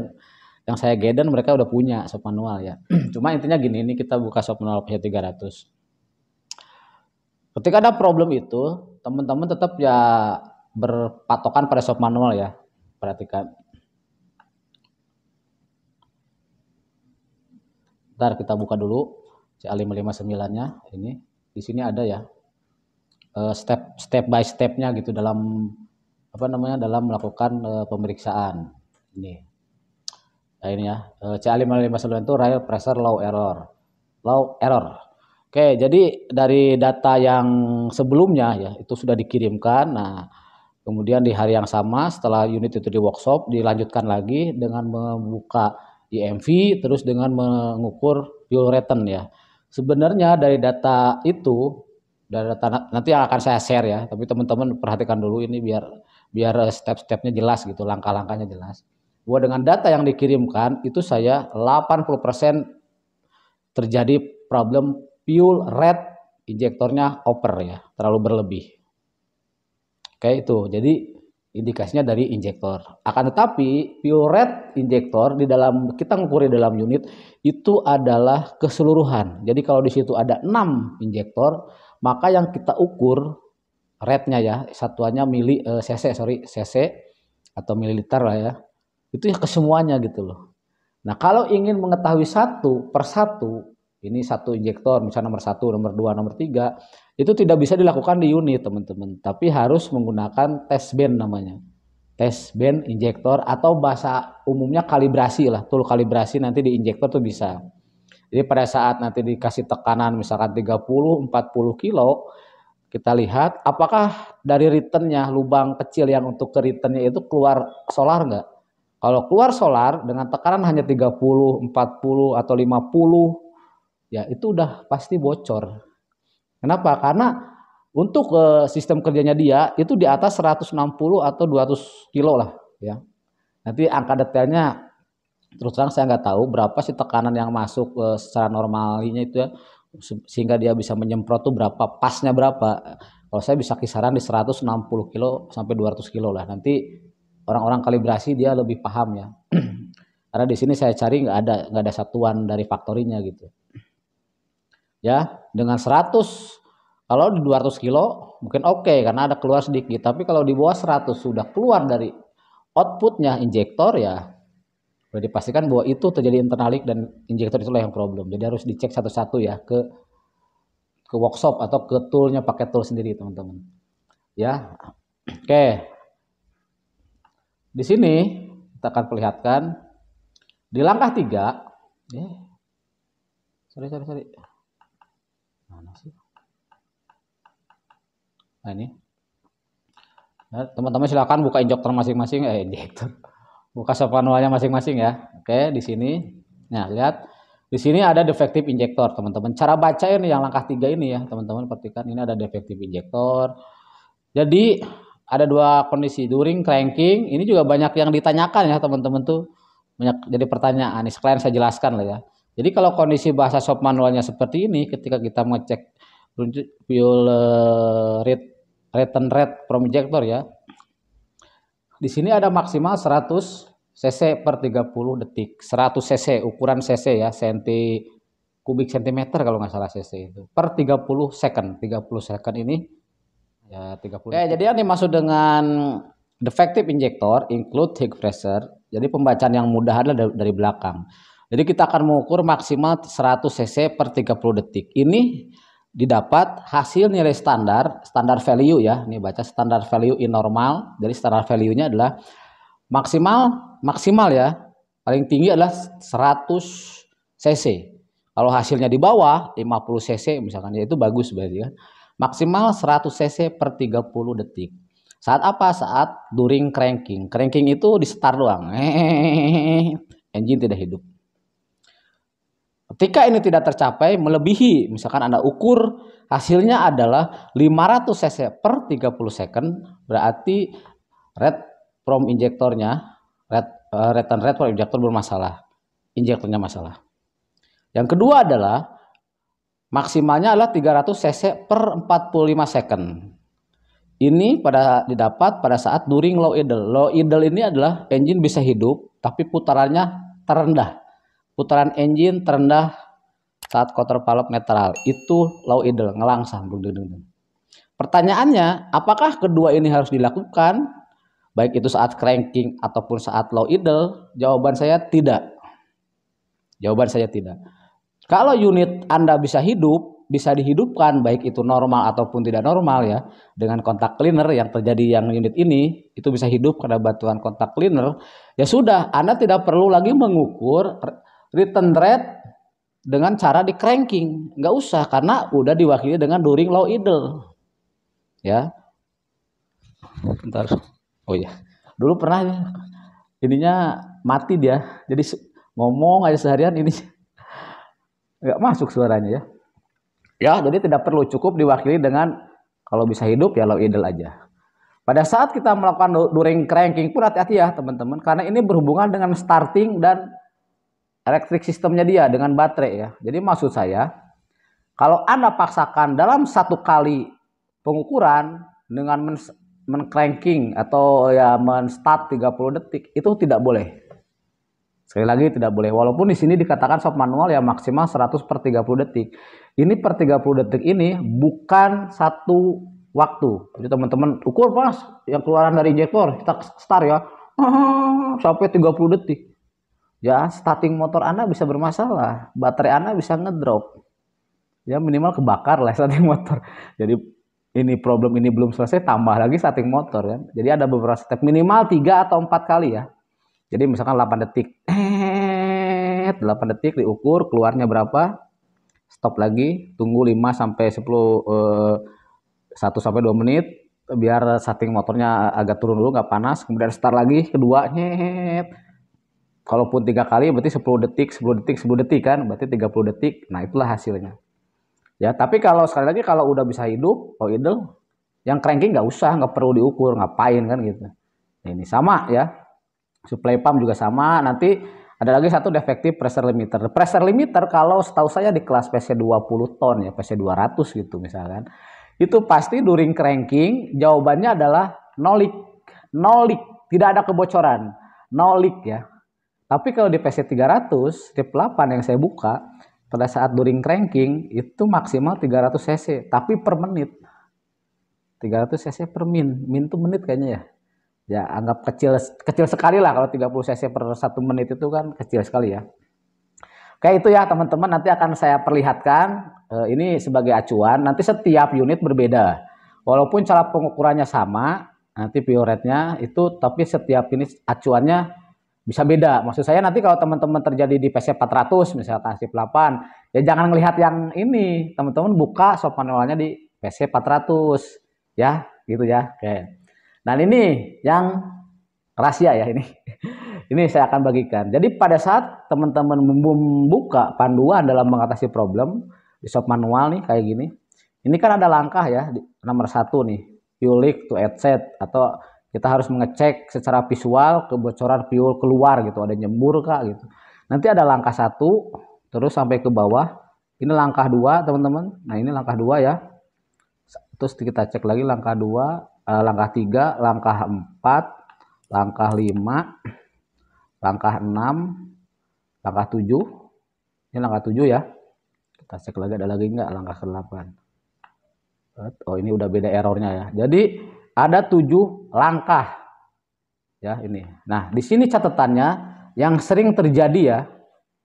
[SPEAKER 1] yang saya geden mereka udah punya shop manual ya. Cuma intinya gini, ini kita buka shop manual punya 300. Ketika ada problem itu, teman-teman tetap ya berpatokan pada shop manual ya. Perhatikan. Ntar kita buka dulu C559-nya ini di sini ada ya eh, step step by stepnya gitu dalam apa namanya dalam melakukan eh, pemeriksaan ini nah, ini ya eh, C559 itu rail pressure low error low error oke jadi dari data yang sebelumnya ya itu sudah dikirimkan nah kemudian di hari yang sama setelah unit itu di workshop dilanjutkan lagi dengan membuka IMV terus dengan mengukur fuel return ya Sebenarnya dari data itu dari data nanti yang akan saya share ya, tapi teman-teman perhatikan dulu ini biar biar step-stepnya jelas gitu, langkah-langkahnya jelas. Buat dengan data yang dikirimkan itu saya 80% terjadi problem fuel red injektornya over ya, terlalu berlebih. Kayak itu. Jadi indikasinya dari injektor. Akan tetapi puret injektor di dalam kita ngukur di dalam unit itu adalah keseluruhan. Jadi kalau di situ ada 6 injektor, maka yang kita ukur rate ya, satuannya mili eh, cc sorry, cc atau mililiter lah ya. Itu ya kesemuanya gitu loh. Nah, kalau ingin mengetahui satu per satu, ini satu injektor, misalnya nomor satu, nomor dua, nomor tiga, itu tidak bisa dilakukan di unit, teman-teman, tapi harus menggunakan test band namanya. Test band injektor atau bahasa umumnya kalibrasi lah, tool kalibrasi nanti di injektor tuh bisa. Jadi pada saat nanti dikasih tekanan misalkan 30 40 kilo, kita lihat apakah dari returnnya lubang kecil yang untuk ke returnnya itu keluar solar nggak? Kalau keluar solar dengan tekanan hanya 30, 40 atau 50 ya itu udah pasti bocor. Kenapa? Karena untuk uh, sistem kerjanya dia itu di atas 160 atau 200 kilo lah ya. Nanti angka detailnya terus terang saya nggak tahu berapa sih tekanan yang masuk uh, secara normalnya itu ya sehingga dia bisa menyemprot tuh berapa pasnya berapa kalau saya bisa kisaran di 160 kilo sampai 200 kilo lah nanti orang-orang kalibrasi dia lebih paham ya karena di sini saya cari nggak ada nggak ada satuan dari faktorinya gitu ya dengan 100 kalau di 200 kilo mungkin oke okay, karena ada keluar sedikit tapi kalau di bawah 100 sudah keluar dari outputnya injektor ya udah dipastikan bahwa itu terjadi internalik dan injektor itulah yang problem jadi harus dicek satu-satu ya ke ke workshop atau ke toolnya pakai tool sendiri teman-teman ya oke okay. di sini kita akan perlihatkan di langkah tiga ya. sorry sorry sorry mana sih nah ini nah, teman-teman silakan silahkan buka injektor masing-masing eh injektor buka sop masing-masing ya oke di sini nah lihat di sini ada defective injektor teman-teman cara baca ini yang langkah tiga ini ya teman-teman perhatikan ini ada defective injektor jadi ada dua kondisi during cranking ini juga banyak yang ditanyakan ya teman-teman tuh banyak jadi pertanyaan ini sekalian saya jelaskan lah ya jadi kalau kondisi bahasa shop manualnya seperti ini, ketika kita mengecek fuel rate return rate from injector ya, di sini ada maksimal 100 cc per 30 detik. 100 cc ukuran cc ya, senti kubik sentimeter kalau nggak salah cc itu per 30 second. 30 second ini ya 30. Oke, jadi yang dimaksud dengan defective injector include high pressure. Jadi pembacaan yang mudah adalah dari belakang. Jadi kita akan mengukur maksimal 100 cc per 30 detik. Ini didapat hasil nilai standar, standar value ya. Ini baca standar value in normal. Jadi standar value-nya adalah maksimal maksimal ya. Paling tinggi adalah 100 cc. Kalau hasilnya di bawah 50 cc misalkan ya itu bagus berarti kan. Maksimal 100 cc per 30 detik. Saat apa? Saat during cranking. Cranking itu di start doang. Engine tidak hidup. Ketika ini tidak tercapai, melebihi, misalkan Anda ukur hasilnya adalah 500 cc per 30 second, berarti red from injektornya, red, uh, eh, return red from injektor bermasalah, injektornya masalah. Yang kedua adalah maksimalnya adalah 300 cc per 45 second. Ini pada didapat pada saat during low idle. Low idle ini adalah engine bisa hidup tapi putarannya terendah Putaran engine terendah saat kotor palop netral. Itu low idle, ngelangsang. Pertanyaannya, apakah kedua ini harus dilakukan? Baik itu saat cranking ataupun saat low idle? Jawaban saya tidak. Jawaban saya tidak. Kalau unit Anda bisa hidup, bisa dihidupkan baik itu normal ataupun tidak normal ya dengan kontak cleaner yang terjadi yang unit ini itu bisa hidup karena bantuan kontak cleaner ya sudah Anda tidak perlu lagi mengukur return rate dengan cara di cranking. Nggak usah karena udah diwakili dengan during low idle. Ya. Bentar. Oh iya. Dulu pernah ya, ininya mati dia. Jadi ngomong aja seharian ini nggak masuk suaranya ya. Ya, jadi tidak perlu cukup diwakili dengan kalau bisa hidup ya low idle aja. Pada saat kita melakukan during cranking pun hati-hati ya teman-teman karena ini berhubungan dengan starting dan elektrik sistemnya dia dengan baterai ya. Jadi maksud saya kalau Anda paksakan dalam satu kali pengukuran dengan men, men atau ya men start 30 detik itu tidak boleh. Sekali lagi tidak boleh. Walaupun di sini dikatakan soft manual ya maksimal 100 per 30 detik. Ini per 30 detik ini bukan satu waktu. Jadi teman-teman ukur pas yang keluaran dari injektor kita start ya sampai 30 detik ya starting motor Anda bisa bermasalah, baterai Anda bisa ngedrop. Ya minimal kebakar lah starting motor. Jadi ini problem ini belum selesai tambah lagi starting motor ya. Jadi ada beberapa step minimal tiga atau empat kali ya. Jadi misalkan 8 detik. Eh, 8 detik diukur keluarnya berapa? Stop lagi, tunggu 5 sampai 10 1 eh, sampai 2 menit biar starting motornya agak turun dulu nggak panas, kemudian start lagi keduanya. Kalaupun tiga kali berarti 10 detik, 10 detik, 10 detik kan, berarti 30 detik. Nah itulah hasilnya. Ya, tapi kalau sekali lagi kalau udah bisa hidup, oh idle, yang cranking nggak usah, nggak perlu diukur, ngapain kan gitu. Nah, ini sama ya. Supply pump juga sama. Nanti ada lagi satu defektif pressure limiter. Pressure limiter kalau setahu saya di kelas PC 20 ton ya, PC 200 gitu misalkan. Itu pasti during cranking jawabannya adalah nolik, nolik, tidak ada kebocoran. nolik ya. Tapi kalau di PC 300, di 8 yang saya buka, pada saat during cranking itu maksimal 300 cc, tapi per menit. 300 cc per min, min itu menit kayaknya ya. Ya anggap kecil kecil sekali lah kalau 30 cc per 1 menit itu kan kecil sekali ya. Oke itu ya teman-teman nanti akan saya perlihatkan eh, ini sebagai acuan. Nanti setiap unit berbeda. Walaupun cara pengukurannya sama, nanti pure itu tapi setiap unit acuannya bisa beda. Maksud saya nanti kalau teman-teman terjadi di PC 400 e misalkan shift 8, e ya jangan ngelihat yang ini. Teman-teman buka soft manualnya di PC 400 e ya, gitu ya. Oke. Nah, ini yang rahasia ya ini. ini saya akan bagikan. Jadi pada saat teman-teman membuka panduan dalam mengatasi problem di soft manual nih kayak gini. Ini kan ada langkah ya nomor satu nih, you like to add set atau kita harus mengecek secara visual kebocoran fuel keluar gitu ada nyembur kak gitu nanti ada langkah satu terus sampai ke bawah ini langkah dua teman-teman nah ini langkah dua ya terus kita cek lagi langkah dua eh, langkah tiga langkah empat langkah lima langkah enam langkah tujuh ini langkah tujuh ya kita cek lagi ada lagi enggak langkah ke delapan oh ini udah beda errornya ya jadi ada tujuh langkah. Ya, ini. Nah, di sini catatannya yang sering terjadi ya,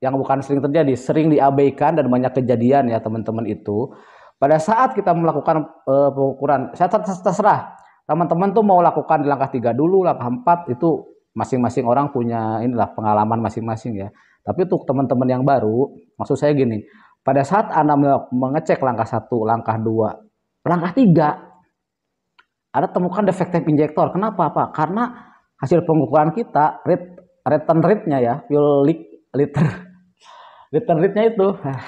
[SPEAKER 1] yang bukan sering terjadi, sering diabaikan dan banyak kejadian ya teman-teman itu. Pada saat kita melakukan uh, pengukuran, saya terserah teman-teman tuh mau lakukan di langkah tiga dulu, langkah empat itu masing-masing orang punya inilah pengalaman masing-masing ya. Tapi untuk teman-teman yang baru, maksud saya gini, pada saat Anda mengecek langkah satu, langkah dua, langkah tiga ada temukan defective injector. Kenapa Pak? Karena hasil pengukuran kita rate, return rate-nya ya, fuel leak liter return rate-nya itu ah,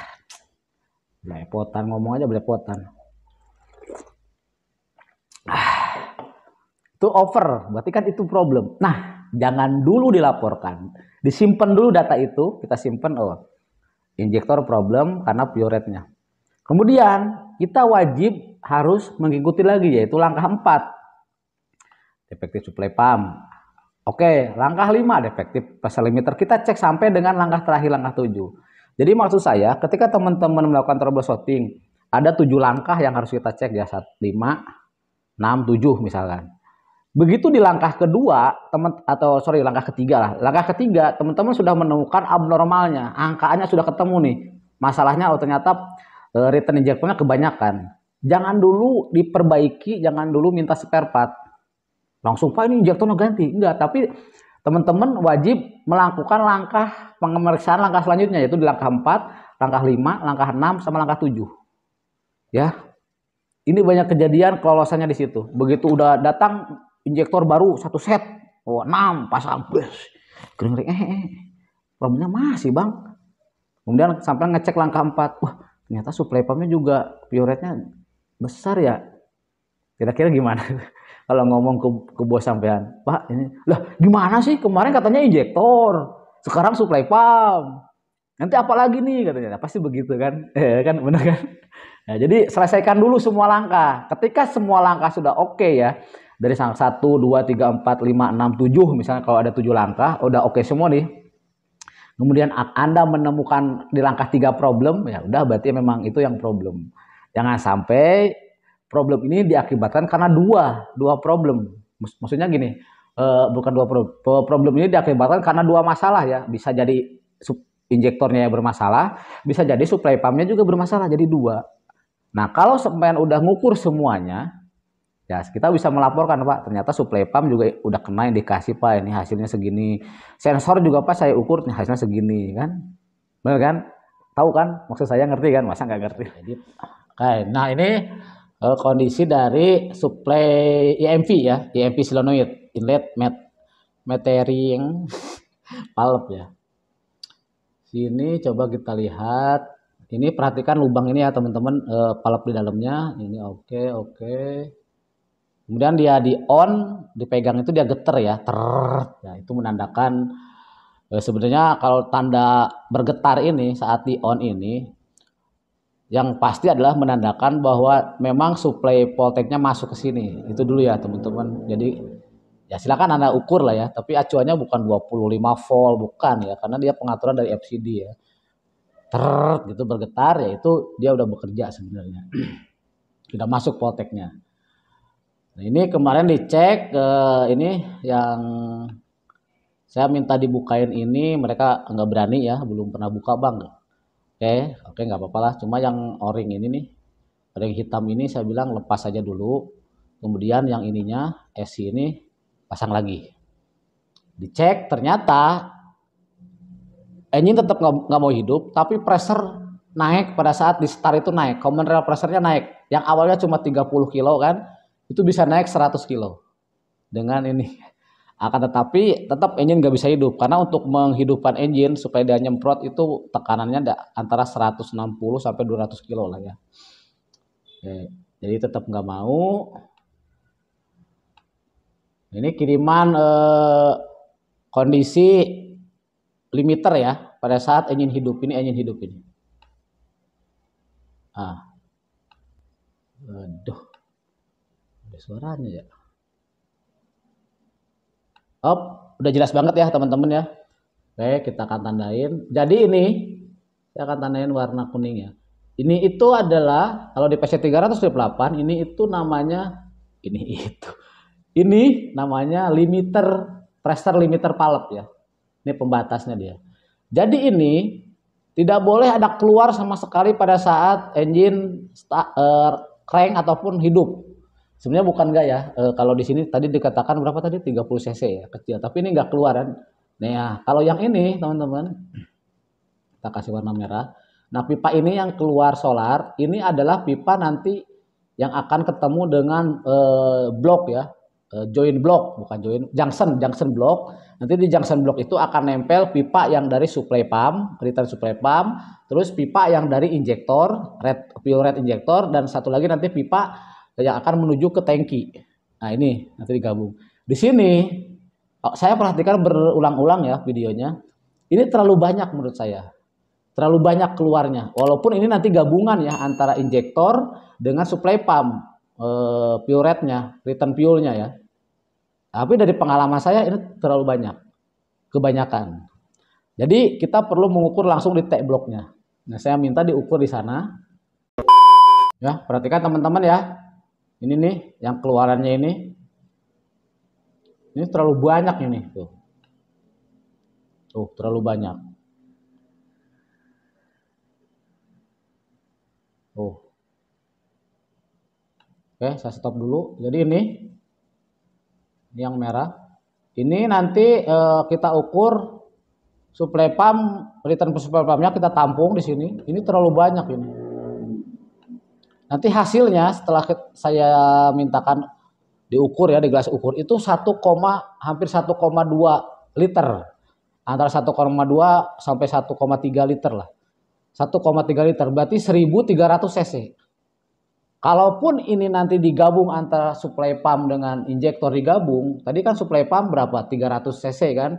[SPEAKER 1] belepotan ngomong aja belepotan. Ah, itu over, berarti kan itu problem. Nah, jangan dulu dilaporkan. Disimpan dulu data itu, kita simpan oh. Injektor problem karena fuel rate-nya. Kemudian kita wajib harus mengikuti lagi yaitu langkah 4 defektif supply pump. Oke, langkah 5 defektif pressure limiter kita cek sampai dengan langkah terakhir langkah 7. Jadi maksud saya ketika teman-teman melakukan troubleshooting ada 7 langkah yang harus kita cek ya 5 6 7 misalkan. Begitu di langkah kedua, teman atau sorry langkah ketiga lah. Langkah ketiga, teman-teman sudah menemukan abnormalnya, angkaannya sudah ketemu nih. Masalahnya oh ternyata Eh, return injectornya kebanyakan. Jangan dulu diperbaiki, jangan dulu minta spare part. Langsung pak ini injektornya ganti. Enggak, tapi teman-teman wajib melakukan langkah pemeriksaan langkah selanjutnya yaitu di langkah 4, langkah 5, langkah 6 sama langkah 7. Ya. Ini banyak kejadian kelolosannya di situ. Begitu udah datang injektor baru satu set, oh, 6 pasang bus. Kering eh, eh, eh. problemnya masih, Bang. Kemudian sampai ngecek langkah 4. Wah, ternyata supply pumpnya juga puretnya besar ya kira-kira gimana kalau ngomong ke, ke bos sampean pak ini lah gimana sih kemarin katanya injektor sekarang supply pump nanti apa lagi nih katanya nah, pasti begitu kan eh, kan benar kan nah, jadi selesaikan dulu semua langkah ketika semua langkah sudah oke okay ya dari satu dua tiga empat lima enam tujuh misalnya kalau ada tujuh langkah udah oke okay semua nih kemudian Anda menemukan di langkah tiga problem, ya udah berarti memang itu yang problem. Jangan sampai problem ini diakibatkan karena dua, dua problem. Maksudnya gini, uh, bukan dua problem. Problem ini diakibatkan karena dua masalah ya. Bisa jadi injektornya yang bermasalah, bisa jadi supply pumpnya juga bermasalah, jadi dua. Nah kalau semen udah ngukur semuanya, ya kita bisa melaporkan pak ternyata suplai pam juga udah kena indikasi pak ini hasilnya segini sensor juga pak saya ukur hasilnya segini kan benar kan tahu kan maksud saya ngerti kan masa nggak ngerti Jadi, okay. nah ini uh, kondisi dari suplai IMV e ya IMV e solenoid inlet met metering valve ya sini coba kita lihat ini perhatikan lubang ini ya teman-teman uh, di dalamnya ini oke okay, oke okay Kemudian dia di on, dipegang itu dia geter ya, ter. Ya, itu menandakan e, sebenarnya kalau tanda bergetar ini saat di on ini yang pasti adalah menandakan bahwa memang suplai voltage-nya masuk ke sini. Itu dulu ya, teman-teman. Jadi ya silakan Anda ukur lah ya, tapi acuannya bukan 25 volt, bukan ya, karena dia pengaturan dari FCD ya. Ter gitu bergetar ya itu dia udah bekerja sebenarnya. Sudah masuk voltage-nya. Nah, ini kemarin dicek ke eh, ini yang saya minta dibukain ini mereka nggak berani ya, belum pernah buka bang. Oke, oke nggak apa-apa lah. Cuma yang oring ini nih, oring hitam ini saya bilang lepas aja dulu. Kemudian yang ininya SC ini pasang lagi. Dicek ternyata engine tetap nggak mau hidup, tapi pressure naik pada saat di start itu naik, common rail pressure-nya naik. Yang awalnya cuma 30 kilo kan, itu bisa naik 100 kilo dengan ini. Akan tetapi tetap engine nggak bisa hidup karena untuk menghidupkan engine supaya dia nyemprot itu tekanannya antara 160 sampai 200 kilo lah ya. Oke, jadi tetap nggak mau. Ini kiriman eh, kondisi limiter ya pada saat engine hidup ini engine hidup ini. Ah. Aduh suaranya ya Op, udah jelas banget ya teman-teman ya oke kita akan tandain jadi ini saya akan tandain warna kuning ya ini itu adalah kalau di PC 328 ini itu namanya ini itu ini namanya limiter pressure limiter palet ya ini pembatasnya dia jadi ini tidak boleh ada keluar sama sekali pada saat engine start, uh, eh, crank ataupun hidup sebenarnya bukan ya e, kalau di sini tadi dikatakan berapa tadi 30 cc ya kecil tapi ini nggak keluaran nah ya kalau yang ini teman-teman kita kasih warna merah nah pipa ini yang keluar solar ini adalah pipa nanti yang akan ketemu dengan e, eh, blok ya e, eh, join block bukan join junction junction block nanti di junction block itu akan nempel pipa yang dari supply pump return supply pump terus pipa yang dari injektor red fuel red injektor dan satu lagi nanti pipa yang akan menuju ke tangki. Nah ini nanti digabung. Di sini oh, saya perhatikan berulang-ulang ya videonya. Ini terlalu banyak menurut saya. Terlalu banyak keluarnya. Walaupun ini nanti gabungan ya antara injektor dengan supply pump rate eh, puretnya, return fuelnya ya. Tapi dari pengalaman saya ini terlalu banyak. Kebanyakan. Jadi kita perlu mengukur langsung di tag blocknya. Nah saya minta diukur di sana. Ya perhatikan teman-teman ya ini nih yang keluarannya ini ini terlalu banyak ini tuh tuh terlalu banyak tuh oke saya stop dulu jadi ini, ini yang merah ini nanti eh, kita ukur supply pump return supply pumpnya kita tampung di sini ini terlalu banyak ini Nanti hasilnya setelah saya mintakan diukur ya di gelas ukur itu 1, hampir 1,2 liter. Antara 1,2 sampai 1,3 liter lah. 1,3 liter berarti 1300 cc. Kalaupun ini nanti digabung antara suplai pump dengan injektor digabung, tadi kan suplai pump berapa? 300 cc kan?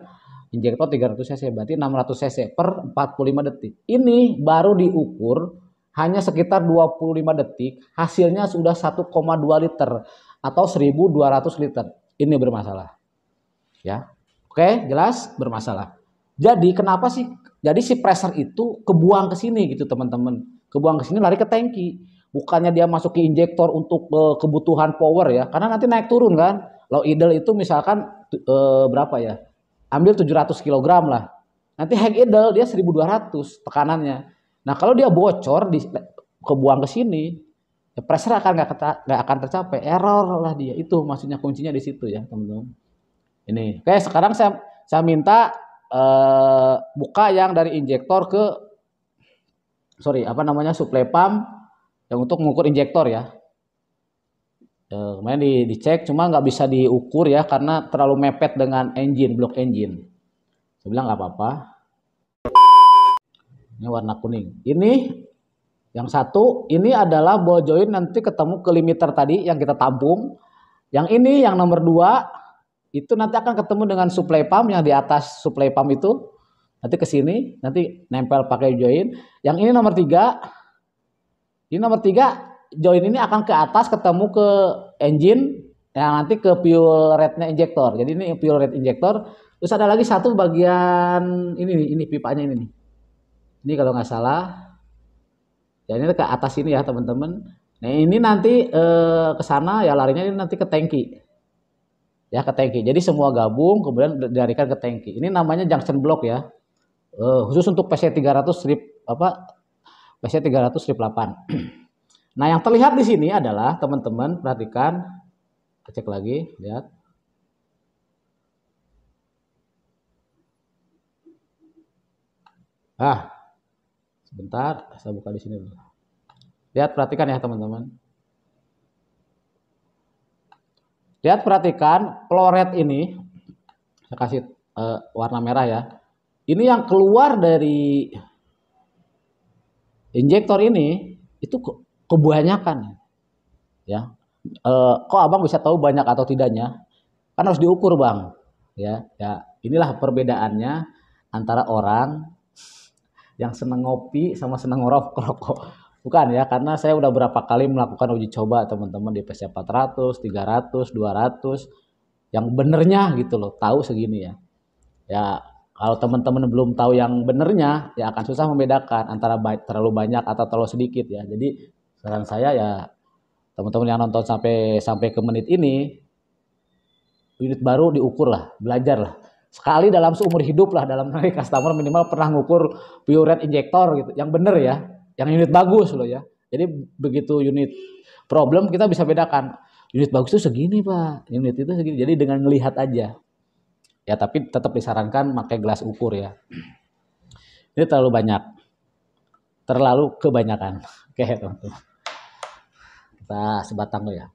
[SPEAKER 1] Injektor 300 cc berarti 600 cc per 45 detik. Ini baru diukur hanya sekitar 25 detik, hasilnya sudah 1,2 liter atau 1200 liter. Ini bermasalah. Ya. Oke, jelas bermasalah. Jadi kenapa sih? Jadi si pressure itu kebuang ke sini gitu, teman-teman. Kebuang ke sini lari ke tangki. Bukannya dia masuk ke injektor untuk uh, kebutuhan power ya, karena nanti naik turun kan. Low idle itu misalkan uh, berapa ya? Ambil 700 kg lah. Nanti high idle dia 1200 tekanannya Nah kalau dia bocor di kebuang ke sini, ya pressure akan nggak akan tercapai. Error lah dia. Itu maksudnya kuncinya di situ ya teman-teman. Ini. Oke sekarang saya saya minta eh, buka yang dari injektor ke sorry apa namanya supply pump yang untuk mengukur injektor ya. Eh, kemarin di, dicek cuma nggak bisa diukur ya karena terlalu mepet dengan engine blok engine. Saya bilang nggak apa-apa ini warna kuning. Ini yang satu, ini adalah ball join nanti ketemu ke limiter tadi yang kita tampung. Yang ini yang nomor dua itu nanti akan ketemu dengan supply pump yang di atas supply pump itu nanti ke sini nanti nempel pakai join. Yang ini nomor tiga, ini nomor tiga join ini akan ke atas ketemu ke engine yang nanti ke fuel rate-nya injektor. Jadi ini fuel rate injektor. Terus ada lagi satu bagian ini ini pipanya ini nih ini kalau nggak salah ya ini ke atas ini ya teman-teman nah ini nanti eh, ke sana ya larinya ini nanti ke tangki ya ke tangki jadi semua gabung kemudian dilarikan ke tangki ini namanya junction block ya eh, khusus untuk PC 300 strip apa PC 300 strip 8 nah yang terlihat di sini adalah teman-teman perhatikan cek lagi lihat ah Bentar, saya buka di sini dulu. Lihat perhatikan ya teman-teman. Lihat perhatikan floret ini. Saya kasih uh, warna merah ya. Ini yang keluar dari injektor ini itu ke kebanyakan ya. E, kok abang bisa tahu banyak atau tidaknya? Kan harus diukur bang. Ya, ya inilah perbedaannya antara orang yang seneng ngopi sama seneng ngorok rokok. Bukan ya, karena saya udah berapa kali melakukan uji coba teman-teman di PC 400, 300, 200 yang benernya gitu loh, tahu segini ya. Ya, kalau teman-teman belum tahu yang benernya, ya akan susah membedakan antara terlalu banyak atau terlalu sedikit ya. Jadi saran saya ya teman-teman yang nonton sampai sampai ke menit ini unit baru diukur lah, belajar lah sekali dalam seumur hidup lah dalam naik customer minimal pernah ngukur pure rate injector gitu yang bener ya yang unit bagus loh ya jadi begitu unit problem kita bisa bedakan unit bagus itu segini pak unit itu segini jadi dengan melihat aja ya tapi tetap disarankan pakai gelas ukur ya ini terlalu banyak terlalu kebanyakan oke teman-teman kita sebatang loh ya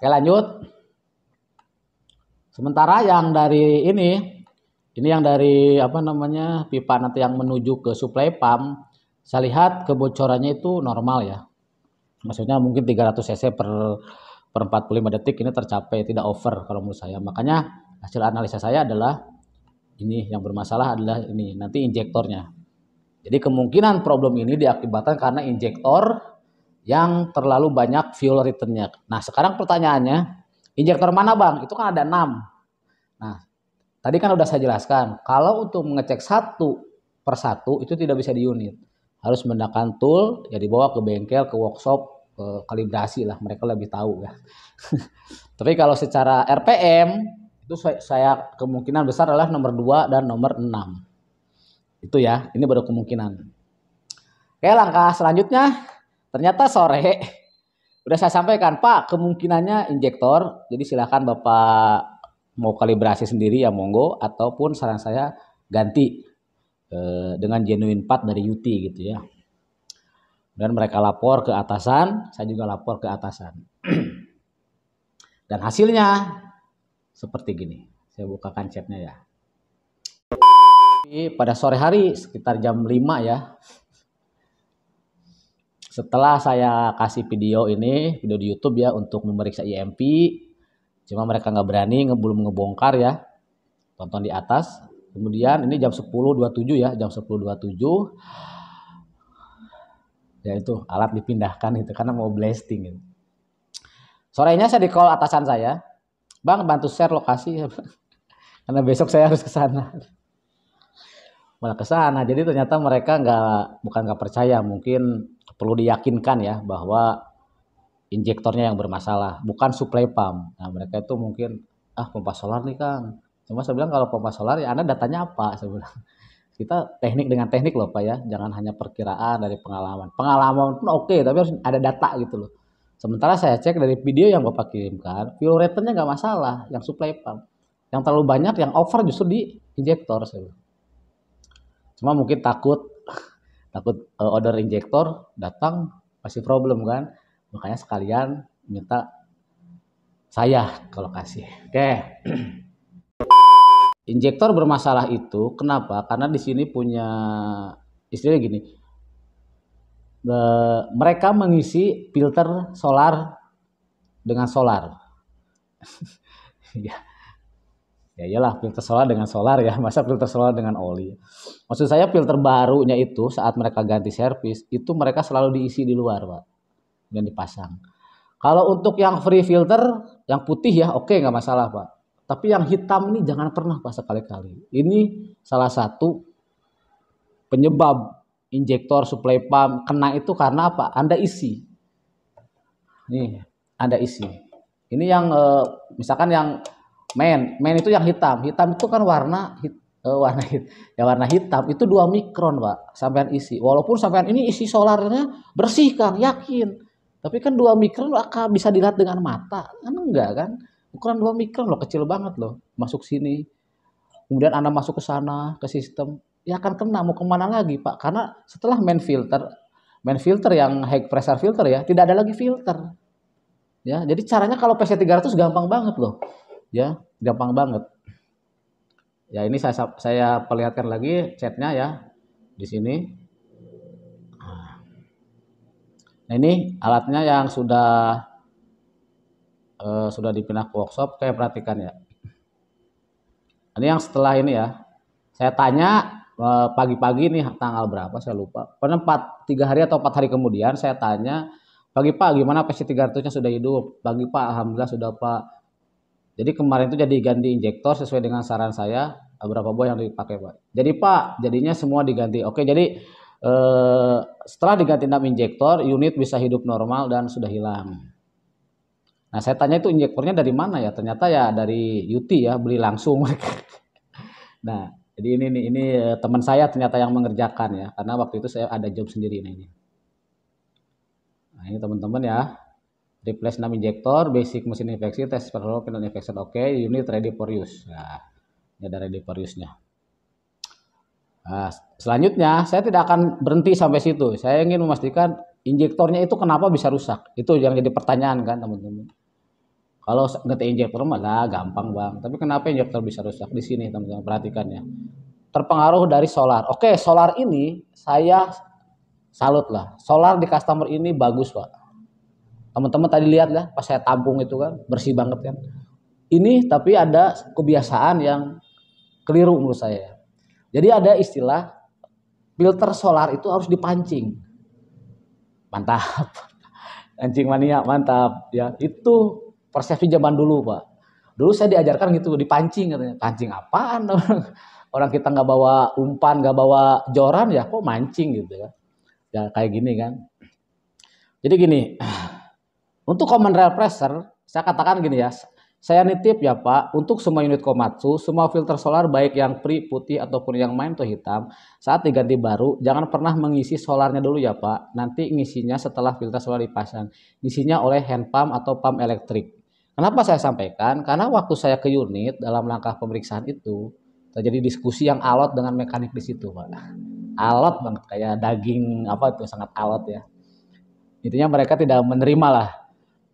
[SPEAKER 1] Oke lanjut. Sementara yang dari ini, ini yang dari apa namanya pipa nanti yang menuju ke supply pump, saya lihat kebocorannya itu normal ya. Maksudnya mungkin 300 cc per per 45 detik ini tercapai tidak over kalau menurut saya. Makanya hasil analisa saya adalah ini yang bermasalah adalah ini nanti injektornya. Jadi kemungkinan problem ini diakibatkan karena injektor yang terlalu banyak fuel returnnya. Nah sekarang pertanyaannya, injektor mana bang? Itu kan ada 6. Nah tadi kan udah saya jelaskan, kalau untuk mengecek satu per satu itu tidak bisa di unit. Harus menggunakan tool, ya dibawa ke bengkel, ke workshop, ke kalibrasi lah, mereka lebih tahu ya. Tapi kalau secara RPM, itu saya kemungkinan besar adalah nomor 2 dan nomor 6. Itu ya, ini baru kemungkinan. Oke, langkah selanjutnya Ternyata sore udah saya sampaikan, Pak, kemungkinannya injektor. Jadi silahkan Bapak mau kalibrasi sendiri ya monggo ataupun saran saya ganti eh, dengan genuine part dari UT gitu ya. Dan mereka lapor ke atasan, saya juga lapor ke atasan. Dan hasilnya seperti gini. Saya bukakan chatnya ya. Pada sore hari sekitar jam 5 ya, setelah saya kasih video ini video di YouTube ya untuk memeriksa IMP cuma mereka nggak berani nge belum ngebongkar ya tonton di atas kemudian ini jam 10.27 ya jam 10.27 ya itu alat dipindahkan itu karena mau blasting gitu. sorenya saya di call atasan saya bang bantu share lokasi karena besok saya harus ke sana malah ke sana. Jadi ternyata mereka nggak bukan nggak percaya, mungkin perlu diyakinkan ya bahwa injektornya yang bermasalah, bukan supply pump. Nah, mereka itu mungkin ah pompa solar nih Kang. Cuma saya bilang kalau pompa solar ya Anda datanya apa? Saya bilang kita teknik dengan teknik loh Pak ya, jangan hanya perkiraan dari pengalaman. Pengalaman pun oke, okay, tapi harus ada data gitu loh. Sementara saya cek dari video yang Bapak kirimkan, flow rate-nya nggak masalah, yang supply pump. Yang terlalu banyak, yang over justru di injektor. Saya cuma mungkin takut takut e, order injektor datang pasti problem kan makanya sekalian minta saya ke lokasi oke injektor bermasalah itu kenapa karena di sini punya istilahnya gini the, mereka mengisi filter solar dengan solar ya ya iyalah filter solar dengan solar ya masa filter solar dengan oli maksud saya filter barunya itu saat mereka ganti servis itu mereka selalu diisi di luar pak dan dipasang kalau untuk yang free filter yang putih ya oke okay, nggak masalah pak tapi yang hitam ini jangan pernah pak sekali-kali ini salah satu penyebab injektor supply pump kena itu karena apa anda isi nih anda isi ini yang eh, misalkan yang men men itu yang hitam hitam itu kan warna hit, uh, warna hit, ya warna hitam itu dua mikron pak sampean isi walaupun sampean ini isi solarnya bersih kan, yakin tapi kan dua mikron akan bisa dilihat dengan mata kan enggak kan ukuran dua mikron loh kecil banget loh masuk sini kemudian anda masuk ke sana ke sistem ya akan kena mau kemana lagi pak karena setelah main filter main filter yang high pressure filter ya tidak ada lagi filter ya jadi caranya kalau PC 300 gampang banget loh ya gampang banget ya ini saya saya perlihatkan lagi chatnya ya di sini nah ini alatnya yang sudah eh, sudah dipindah ke workshop kayak perhatikan ya ini yang setelah ini ya saya tanya eh, pagi-pagi eh, nih tanggal berapa saya lupa penempat tiga hari atau empat hari kemudian saya tanya pagi pak gimana PC 300 nya sudah hidup pagi pak alhamdulillah sudah pak jadi kemarin itu jadi ganti injektor sesuai dengan saran saya beberapa ah, buah yang dipakai Pak. Jadi Pak, jadinya semua diganti. Oke, jadi eh, setelah diganti 6 injektor, unit bisa hidup normal dan sudah hilang. Nah, saya tanya itu injektornya dari mana ya? Ternyata ya dari UT ya, beli langsung. nah, jadi ini ini, ini eh, teman saya ternyata yang mengerjakan ya, karena waktu itu saya ada job sendiri ini. Nah, ini teman-teman ya replace 6 injektor, basic mesin infeksi, tes perlu final infection oke, okay, unit ready for use. Nah, ini ada ready for use-nya. Nah, selanjutnya saya tidak akan berhenti sampai situ. Saya ingin memastikan injektornya itu kenapa bisa rusak. Itu yang jadi pertanyaan kan teman-teman. Kalau ganti injektor malah gampang bang. Tapi kenapa injektor bisa rusak? Di sini teman-teman perhatikan ya. Terpengaruh dari solar. Oke solar ini saya salut lah. Solar di customer ini bagus pak teman-teman tadi lihat ya pas saya tampung itu kan bersih banget kan ini tapi ada kebiasaan yang keliru menurut saya jadi ada istilah filter solar itu harus dipancing mantap pancing mania mantap ya itu persepsi zaman dulu pak dulu saya diajarkan gitu dipancing katanya pancing apaan orang kita nggak bawa umpan nggak bawa joran ya kok mancing gitu ya, ya kayak gini kan jadi gini untuk common rail pressure, saya katakan gini ya, saya nitip ya Pak, untuk semua unit Komatsu, semua filter solar baik yang pri, putih ataupun yang main atau hitam, saat diganti baru, jangan pernah mengisi solarnya dulu ya Pak. Nanti ngisinya setelah filter solar dipasang, ngisinya oleh hand pump atau pump elektrik. Kenapa saya sampaikan? Karena waktu saya ke unit dalam langkah pemeriksaan itu, terjadi diskusi yang alot dengan mekanik di situ Pak. Alot banget, kayak daging apa itu sangat alot ya. Intinya mereka tidak menerima lah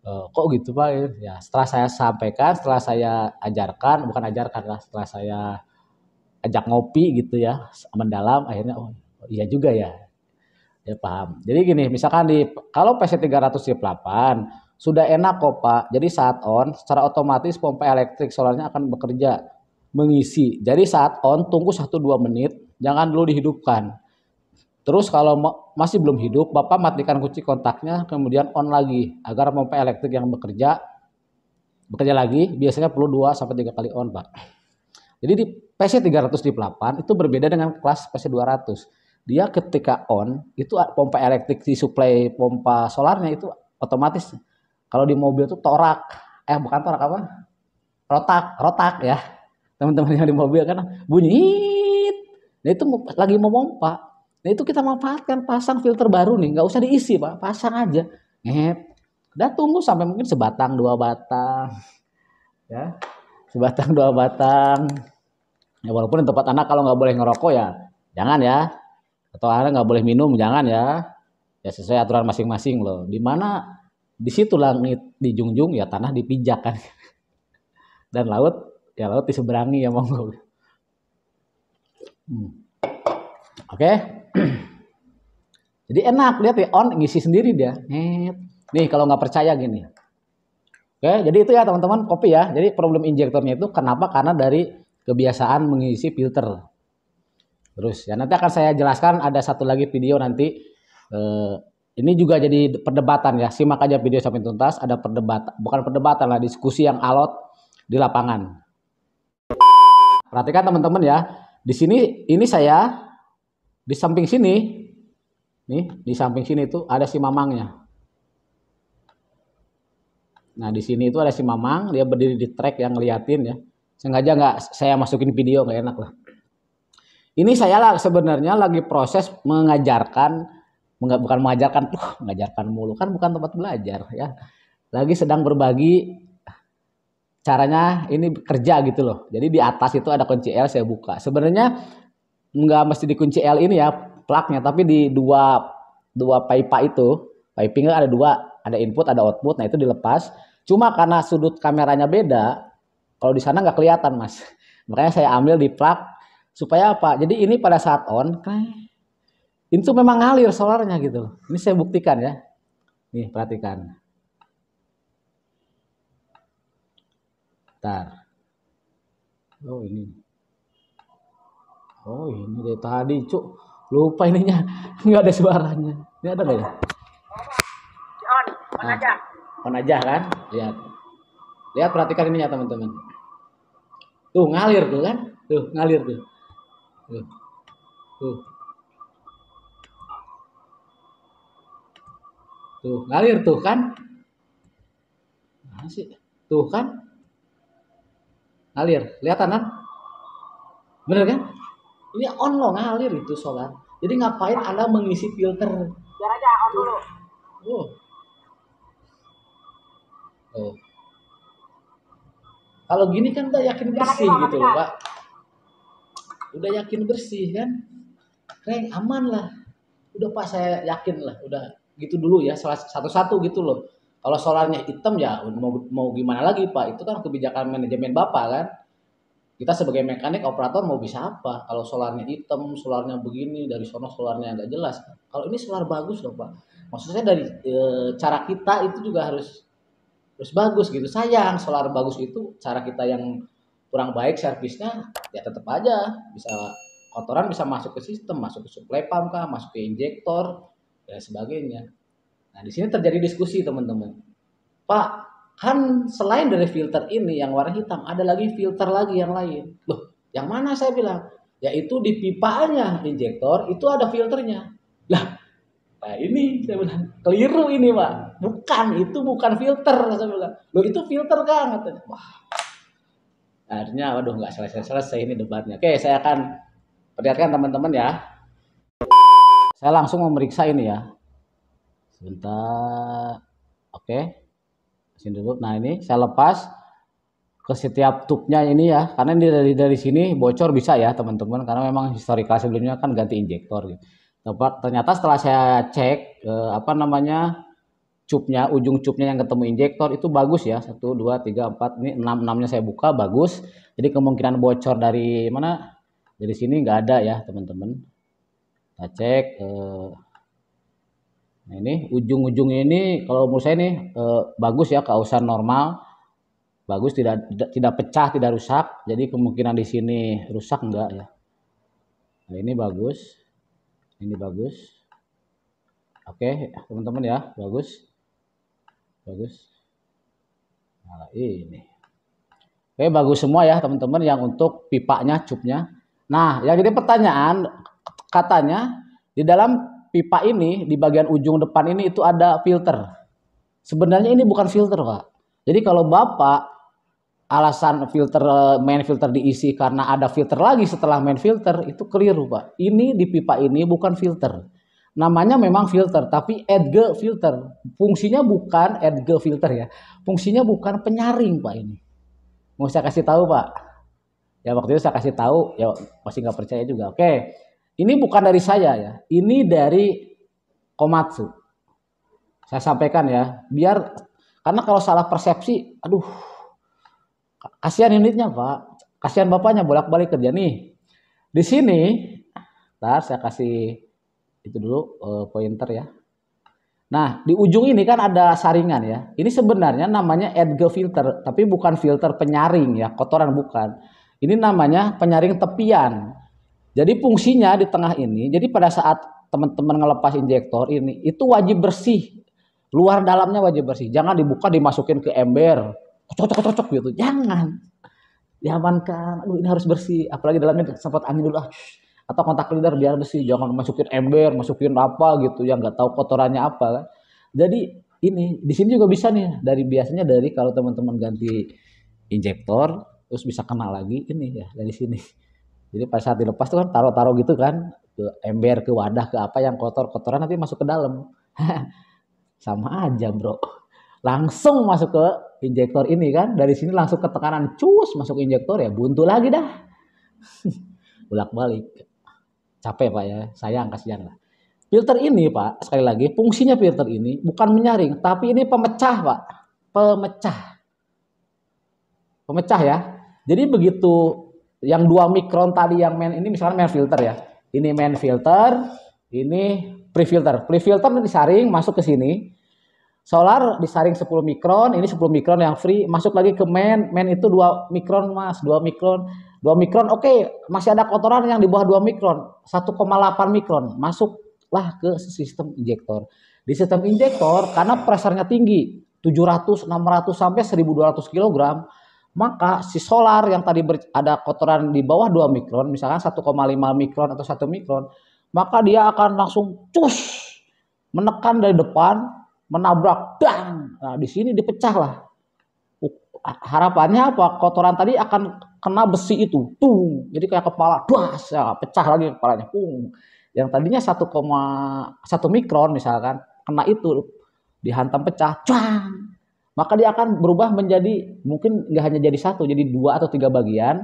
[SPEAKER 1] Eh, kok gitu pak ya setelah saya sampaikan setelah saya ajarkan bukan ajarkan lah setelah saya ajak ngopi gitu ya mendalam akhirnya oh iya juga ya ya paham jadi gini misalkan di kalau PC 300 sudah enak kok pak jadi saat on secara otomatis pompa elektrik solarnya akan bekerja mengisi jadi saat on tunggu 1-2 menit jangan dulu dihidupkan Terus kalau masih belum hidup, Bapak matikan kunci kontaknya, kemudian on lagi agar pompa elektrik yang bekerja bekerja lagi biasanya perlu 2 sampai 3 kali on, Pak. Jadi di PC 300 di Pelapan itu berbeda dengan kelas PC 200. Dia ketika on itu pompa elektrik di supply pompa solarnya itu otomatis kalau di mobil itu torak. Eh bukan torak apa? Rotak, rotak ya. Teman-teman yang di mobil kan bunyi. Nah itu lagi mau pompa Nah itu kita manfaatkan pasang filter baru nih, nggak usah diisi pak, pasang aja. Eh, Udah tunggu sampai mungkin sebatang dua batang, ya sebatang dua batang. Ya walaupun di tempat anak kalau nggak boleh ngerokok ya jangan ya, atau anak nggak boleh minum jangan ya. Ya sesuai aturan masing-masing loh. Di mana di situ langit dijunjung ya tanah dipijak kan. Dan laut ya laut diseberangi ya monggo. Hmm. Oke. Okay. Jadi enak lihat ya on ngisi sendiri dia. Nih kalau nggak percaya gini. Oke, jadi itu ya teman-teman kopi ya. Jadi problem injektornya itu kenapa? Karena dari kebiasaan mengisi filter. Terus ya nanti akan saya jelaskan ada satu lagi video nanti eh, ini juga jadi perdebatan ya. Simak aja video sampai tuntas. Ada perdebatan, bukan perdebatan lah, diskusi yang alot di lapangan. Perhatikan teman-teman ya. Di sini ini saya di samping sini, nih, di samping sini itu ada si mamangnya. Nah, di sini itu ada si mamang, dia berdiri di trek yang ngeliatin ya. Sengaja nggak saya masukin video, nggak enak lah. Ini saya lah sebenarnya lagi proses mengajarkan, bukan mengajarkan, tuh, mengajarkan mulu kan bukan tempat belajar ya. Lagi sedang berbagi caranya ini kerja gitu loh. Jadi di atas itu ada kunci L saya buka. Sebenarnya nggak mesti dikunci L ini ya plaknya, tapi di dua dua pipa itu, pipingnya kan ada dua, ada input, ada output. Nah itu dilepas. Cuma karena sudut kameranya beda, kalau di sana nggak kelihatan mas. Makanya saya ambil di plug supaya apa? Jadi ini pada saat on, itu memang ngalir solarnya gitu. Ini saya buktikan ya. Nih perhatikan. Bentar. Oh ini. Oh ini dari tadi cuk lupa ininya nggak ada suaranya. Ini ada nggak ya? On, on nah, aja. On aja kan? Lihat, lihat perhatikan ininya teman-teman. Tuh ngalir tuh kan? Tuh ngalir tuh. Tuh. Tuh. Tuh ngalir tuh kan? masih Tuh kan? Ngalir, kelihatan kan? Bener kan? ini on loh ngalir itu solar jadi ngapain anda mengisi filter biar aja on dulu oh oh kalau gini kan udah yakin bersih Jangan gitu loh pak udah yakin bersih kan Keren, aman lah udah pak saya yakin lah udah gitu dulu ya satu-satu gitu loh kalau solarnya hitam ya mau mau gimana lagi pak itu kan kebijakan manajemen bapak kan kita sebagai mekanik operator mau bisa apa kalau solarnya hitam solarnya begini dari sono solarnya nggak jelas kalau ini solar bagus loh pak maksudnya dari e, cara kita itu juga harus harus bagus gitu sayang solar bagus itu cara kita yang kurang baik servisnya ya tetap aja bisa kotoran bisa masuk ke sistem masuk ke supply pump kah masuk ke injektor dan sebagainya nah di sini terjadi diskusi teman-teman pak kan selain dari filter ini yang warna hitam ada lagi filter lagi yang lain loh yang mana saya bilang yaitu di pipanya injektor itu ada filternya lah nah ini saya bilang keliru ini pak bukan itu bukan filter saya bilang loh itu filter kan katanya wah akhirnya waduh nggak selesai selesai ini debatnya oke saya akan perlihatkan teman-teman ya saya langsung memeriksa ini ya sebentar oke sini dulu nah ini saya lepas ke setiap tubnya ini ya karena ini dari dari sini bocor bisa ya teman-teman karena memang historikal sebelumnya kan ganti injektor gitu. ternyata setelah saya cek eh, apa namanya cupnya ujung cupnya yang ketemu injektor itu bagus ya satu dua tiga empat ini enam enamnya saya buka bagus jadi kemungkinan bocor dari mana dari sini nggak ada ya teman-teman kita cek eh, Nah, ini ujung-ujung ini kalau menurut saya nih eh, bagus ya kausan normal. Bagus tidak, tidak tidak pecah, tidak rusak. Jadi kemungkinan di sini rusak enggak ya. Nah, ini bagus. Ini bagus. Oke, teman-teman ya, bagus. Bagus. Nah, ini. Oke, bagus semua ya teman-teman yang untuk pipanya, cupnya. Nah, yang jadi pertanyaan katanya di dalam pipa ini di bagian ujung depan ini itu ada filter. Sebenarnya ini bukan filter, Pak. Jadi kalau Bapak alasan filter eh, main filter diisi karena ada filter lagi setelah main filter itu keliru, Pak. Ini di pipa ini bukan filter. Namanya memang filter, tapi Edge filter. Fungsinya bukan Edge filter ya. Fungsinya bukan penyaring, Pak ini. Mau saya kasih tahu, Pak. Ya waktu itu saya kasih tahu, ya masih nggak percaya juga. Oke. Ini bukan dari saya ya, ini dari Komatsu. Saya sampaikan ya, biar karena kalau salah persepsi, aduh, kasihan unitnya Pak, kasihan bapaknya bolak-balik kerja nih. Di sini, ntar saya kasih itu dulu uh, pointer ya. Nah, di ujung ini kan ada saringan ya. Ini sebenarnya namanya Edge filter, tapi bukan filter penyaring ya, kotoran bukan. Ini namanya penyaring tepian. Jadi fungsinya di tengah ini, jadi pada saat teman-teman ngelepas injektor ini, itu wajib bersih. Luar dalamnya wajib bersih. Jangan dibuka dimasukin ke ember. Cocok-cocok gitu. Jangan. Diamankan. Aduh ini harus bersih. Apalagi dalamnya sempat angin dulu. Ah. Atau kontak leader biar bersih. Jangan masukin ember, masukin apa gitu. Yang nggak tahu kotorannya apa. Kan. Jadi ini di sini juga bisa nih dari biasanya dari kalau teman-teman ganti injektor terus bisa kena lagi ini ya dari sini jadi pada saat dilepas tuh kan taruh-taruh gitu kan ke ember, ke wadah, ke apa yang kotor-kotoran nanti masuk ke dalam. Sama aja, Bro. Langsung masuk ke injektor ini kan. Dari sini langsung ke tekanan cus masuk injektor ya buntu lagi dah. Bolak-balik. Capek, Pak ya. Sayang kasihan lah. Filter ini, Pak, sekali lagi fungsinya filter ini bukan menyaring, tapi ini pemecah, Pak. Pemecah. Pemecah ya. Jadi begitu yang dua mikron tadi yang main ini misalnya main filter ya. Ini main filter, ini pre-filter. Pre-filter disaring masuk ke sini. Solar disaring 10 mikron, ini 10 mikron yang free, masuk lagi ke main. Main itu 2 mikron, Mas. 2 mikron. 2 mikron oke, okay. masih ada kotoran yang di bawah 2 mikron. 1,8 mikron masuklah ke sistem injektor. Di sistem injektor karena pressernya tinggi, 700, 600 sampai 1200 kilogram maka si solar yang tadi ber, ada kotoran di bawah 2 mikron, misalkan 1,5 mikron atau 1 mikron, maka dia akan langsung cus menekan dari depan, menabrak, dang. Nah, di sini dipecah lah. Harapannya apa? Kotoran tadi akan kena besi itu, tung. Jadi kayak kepala, duas, ya, pecah lagi kepalanya, pung. Yang tadinya 1,1 mikron misalkan, kena itu dihantam pecah, cang maka dia akan berubah menjadi mungkin nggak hanya jadi satu, jadi dua atau tiga bagian.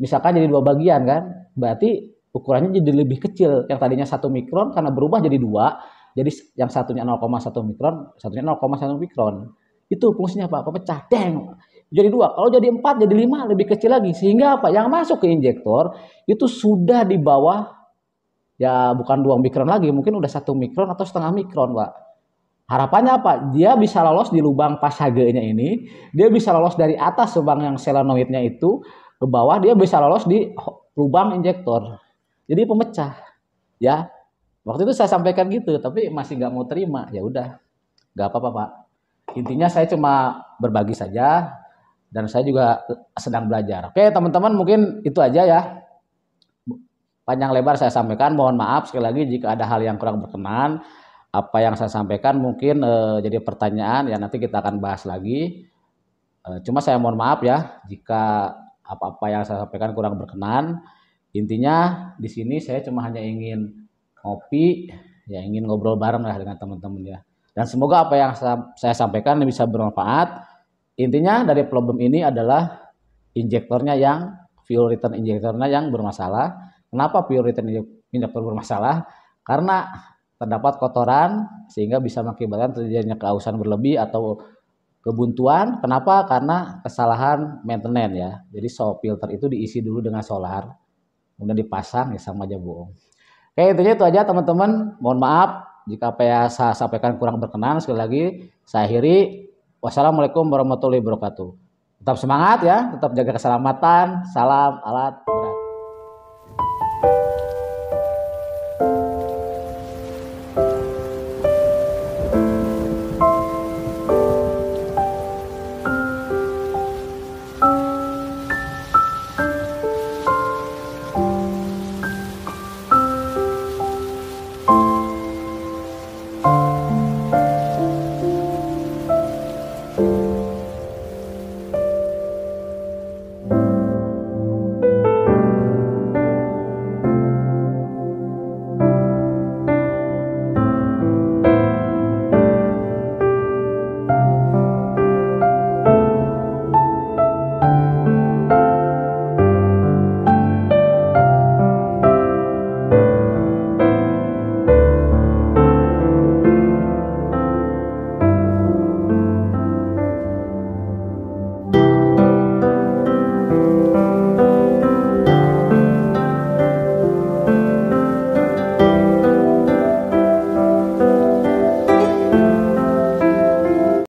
[SPEAKER 1] Misalkan jadi dua bagian kan, berarti ukurannya jadi lebih kecil. Yang tadinya satu mikron karena berubah jadi dua, jadi yang satunya 0,1 mikron, satunya 0,1 mikron. Itu fungsinya apa? Pecah, deng. Jadi dua. Kalau jadi empat, jadi lima, lebih kecil lagi. Sehingga apa? Yang masuk ke injektor itu sudah di bawah ya bukan dua mikron lagi, mungkin udah satu mikron atau setengah mikron, pak Harapannya apa? Dia bisa lolos di lubang pasagenya ini, dia bisa lolos dari atas lubang yang selenoidnya itu ke bawah, dia bisa lolos di lubang injektor. Jadi pemecah, ya. Waktu itu saya sampaikan gitu, tapi masih nggak mau terima. Ya udah, nggak apa-apa pak. Intinya saya cuma berbagi saja, dan saya juga sedang belajar. Oke teman-teman mungkin itu aja ya. Panjang lebar saya sampaikan, mohon maaf sekali lagi jika ada hal yang kurang berkenan apa yang saya sampaikan mungkin eh, jadi pertanyaan ya nanti kita akan bahas lagi. Eh, cuma saya mohon maaf ya jika apa-apa yang saya sampaikan kurang berkenan. Intinya di sini saya cuma hanya ingin ngopi, ya ingin ngobrol bareng lah dengan teman-teman ya. Dan semoga apa yang saya, saya sampaikan bisa bermanfaat. Intinya dari problem ini adalah injektornya yang fuel return injektornya yang bermasalah. Kenapa fuel return injektor bermasalah? Karena terdapat kotoran sehingga bisa mengakibatkan terjadinya keausan berlebih atau kebuntuan. Kenapa? Karena kesalahan maintenance ya. Jadi so filter itu diisi dulu dengan solar, kemudian dipasang ya sama aja bohong. Oke intinya itu aja teman-teman. Mohon maaf jika apa yang saya sampaikan kurang berkenan. Sekali lagi saya akhiri. Wassalamualaikum warahmatullahi wabarakatuh. Tetap semangat ya, tetap jaga keselamatan. Salam alat.